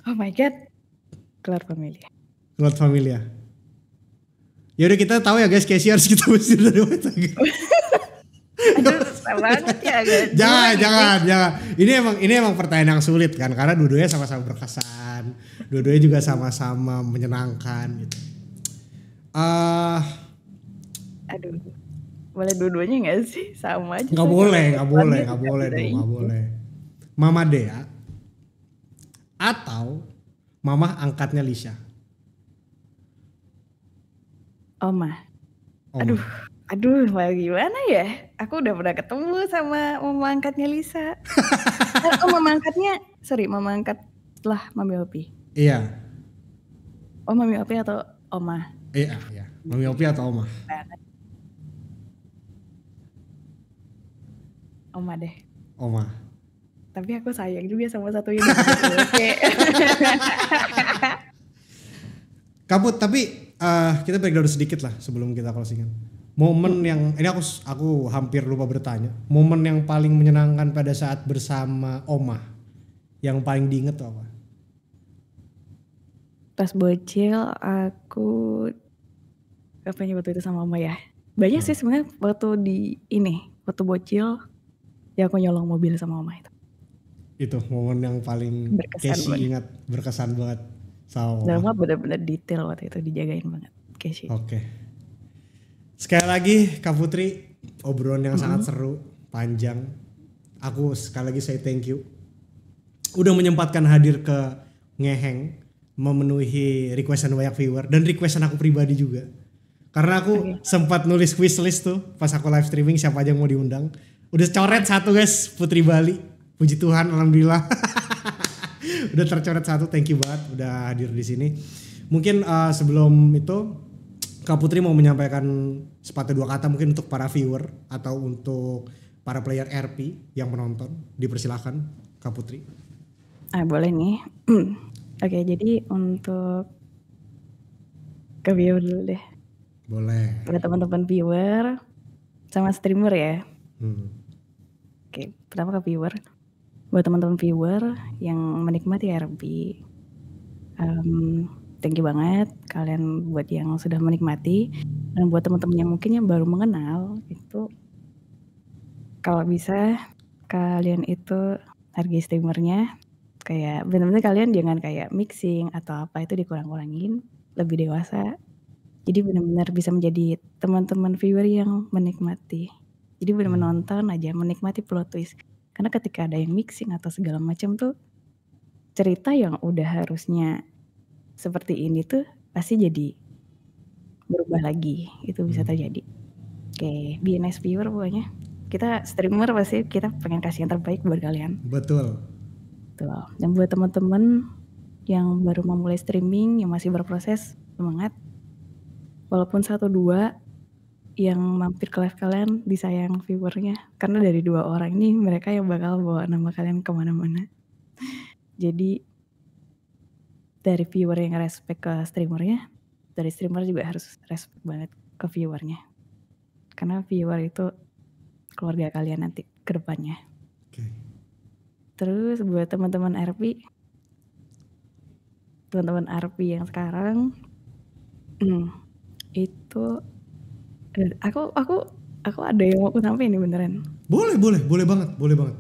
S3: Oh my god. Cloud familia.
S1: Cloud familia. Ya udah kita tahu ya guys, Casey harus kita bersih dari white Aduh, banget ya guys. [laughs] jangan, jangan, jangan. Ini emang ini emang pertanyaan yang sulit kan karena dua-duanya sama-sama berkesan. Dua-duanya juga sama-sama menyenangkan gitu. Ah uh, aduh boleh dua-duanya
S3: gak sih sama aja nggak boleh nggak boleh nggak boleh dong nggak
S1: boleh mama Dea atau mama angkatnya Lisha Oma. Oma. Aduh,
S3: aduh, mau gimana ya? Aku udah pernah ketemu sama mama angkatnya Lisa. [laughs] Eh, oh, mama angkatnya, sorry, mama angkat lah Mami Opi. Iya. Oh, Mami Opi atau Oma? Iya, iya. Mami Opi atau Oma? nah, Oma deh. Oma. Tapi aku sayang juga sama satu ini.
S1: [laughs] Kabut, tapi uh, kita break dulu sedikit lah sebelum kita closingan. Momen yang ini aku aku hampir lupa bertanya. Momen yang paling menyenangkan pada saat bersama Oma yang paling diinget tuh apa?
S3: Pas bocil aku apa waktu itu sama Oma ya. Banyak hmm. sih sebenarnya waktu di ini waktu bocil ya aku nyolong mobil sama mama itu
S1: itu momen yang paling berkesan Casey ingat berkesan banget sama dan oma
S3: benar-benar detail waktu itu
S1: dijagain banget Casey oke okay. sekali lagi Kak Putri obrolan yang -hmm. sangat seru panjang aku sekali lagi saya thank you udah menyempatkan hadir ke ngeheng memenuhi requestan banyak viewer dan requestan aku pribadi juga karena aku okay. sempat nulis quiz list tuh pas aku live streaming siapa aja yang mau diundang Udah coret satu guys, Putri Bali. Puji Tuhan, alhamdulillah. [laughs] udah tercoret satu, thank you banget udah hadir di sini. Mungkin uh, sebelum itu Kak Putri mau menyampaikan sepatu dua kata mungkin untuk para viewer atau untuk para player RP yang menonton. Dipersilahkan Kak Putri.
S3: Ah, boleh nih. [clears throat] Oke, jadi untuk ke viewer dulu deh. Boleh. Buat teman-teman viewer sama streamer ya. Hmm pertama ke viewer buat teman-teman viewer yang menikmati RB um, thank you banget kalian buat yang sudah menikmati dan buat teman-teman yang mungkin yang baru mengenal itu kalau bisa kalian itu harga streamernya kayak benar-benar kalian jangan kayak mixing atau apa itu dikurang-kurangin lebih dewasa jadi benar-benar bisa menjadi teman-teman viewer yang menikmati jadi benar menonton hmm. aja menikmati plot twist. Karena ketika ada yang mixing atau segala macam tuh cerita yang udah harusnya seperti ini tuh pasti jadi berubah lagi. Itu bisa hmm. terjadi. Oke, okay. be nice viewer pokoknya. Kita streamer pasti kita pengen kasih yang terbaik buat kalian. Betul. Betul. Dan buat teman-teman yang baru memulai streaming, yang masih berproses, semangat. Walaupun satu dua yang mampir ke live kalian disayang viewernya karena dari dua orang ini mereka yang bakal bawa nama kalian kemana-mana jadi dari viewer yang respect ke streamernya dari streamer juga harus respect banget ke viewernya karena viewer itu keluarga kalian nanti ke depannya okay. terus buat teman-teman RP teman-teman RP yang sekarang [clears throat] itu Aku aku aku ada yang mau aku sampaikan nih beneran.
S1: Boleh, boleh, boleh banget, boleh banget.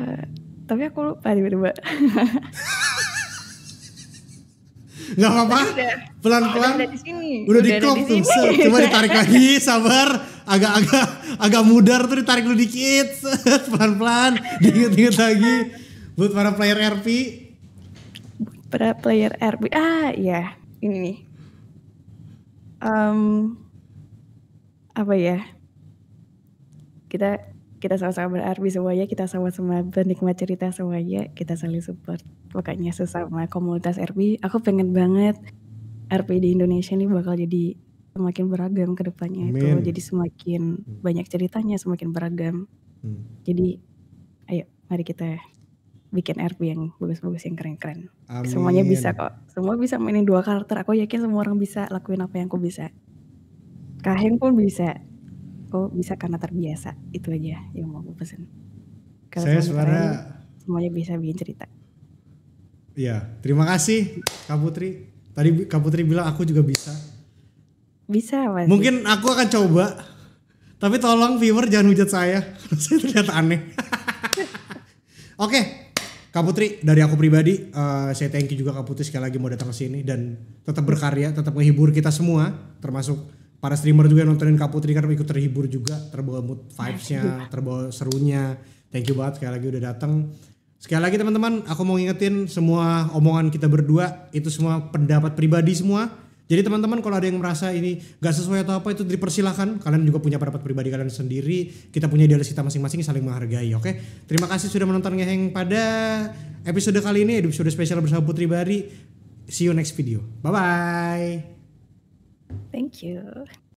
S3: Uh, tapi aku lupa
S1: tiba-tiba. [laughs] Gak apa-apa. Pelan-pelan. Udah, udah di Udah, udah di klop tuh. Coba ditarik lagi, sabar. Agak-agak agak mudar tuh ditarik lu dikit. [laughs] Pelan-pelan. Diinget-inget lagi. Buat para player RP.
S3: Para player RP. Ah, iya. Ini nih. Um, apa ya kita kita sama-sama berarti semuanya kita sama-sama bernikmat cerita semuanya kita saling support pokoknya sesama komunitas RB aku pengen banget RP di Indonesia ini bakal jadi semakin beragam ke depannya itu jadi semakin hmm. banyak ceritanya semakin beragam hmm. jadi ayo mari kita bikin RP yang bagus-bagus yang keren-keren semuanya bisa kok semua bisa mainin dua karakter aku yakin semua orang bisa lakuin apa yang aku bisa Kaheng pun bisa. kok oh, bisa karena terbiasa. Itu aja yang mau gue pesen.
S1: Kalo saya sebenarnya
S3: semuanya bisa bikin
S1: cerita. Iya, terima kasih Kak Putri. Tadi Kak Putri bilang aku juga bisa.
S3: Bisa, Mas. Mungkin
S1: aku akan coba. Tapi tolong viewer jangan hujat saya. [laughs] saya terlihat aneh. [laughs] Oke, okay. Kak Putri, dari aku pribadi, uh, saya thank you juga Kak Putri sekali lagi mau datang ke sini dan tetap berkarya, tetap menghibur kita semua, termasuk para streamer juga yang nontonin Kak Putri karena ikut terhibur juga terbawa mood vibesnya iya. terbawa serunya thank you banget sekali lagi udah datang sekali lagi teman-teman aku mau ngingetin semua omongan kita berdua itu semua pendapat pribadi semua jadi teman-teman kalau ada yang merasa ini gak sesuai atau apa itu dipersilahkan. Kalian juga punya pendapat pribadi kalian sendiri. Kita punya idealis kita masing-masing saling menghargai. Oke, okay? terima kasih sudah menonton ngeheng pada episode kali ini episode spesial bersama Putri Bari. See you next video. Bye bye.
S3: Thank you.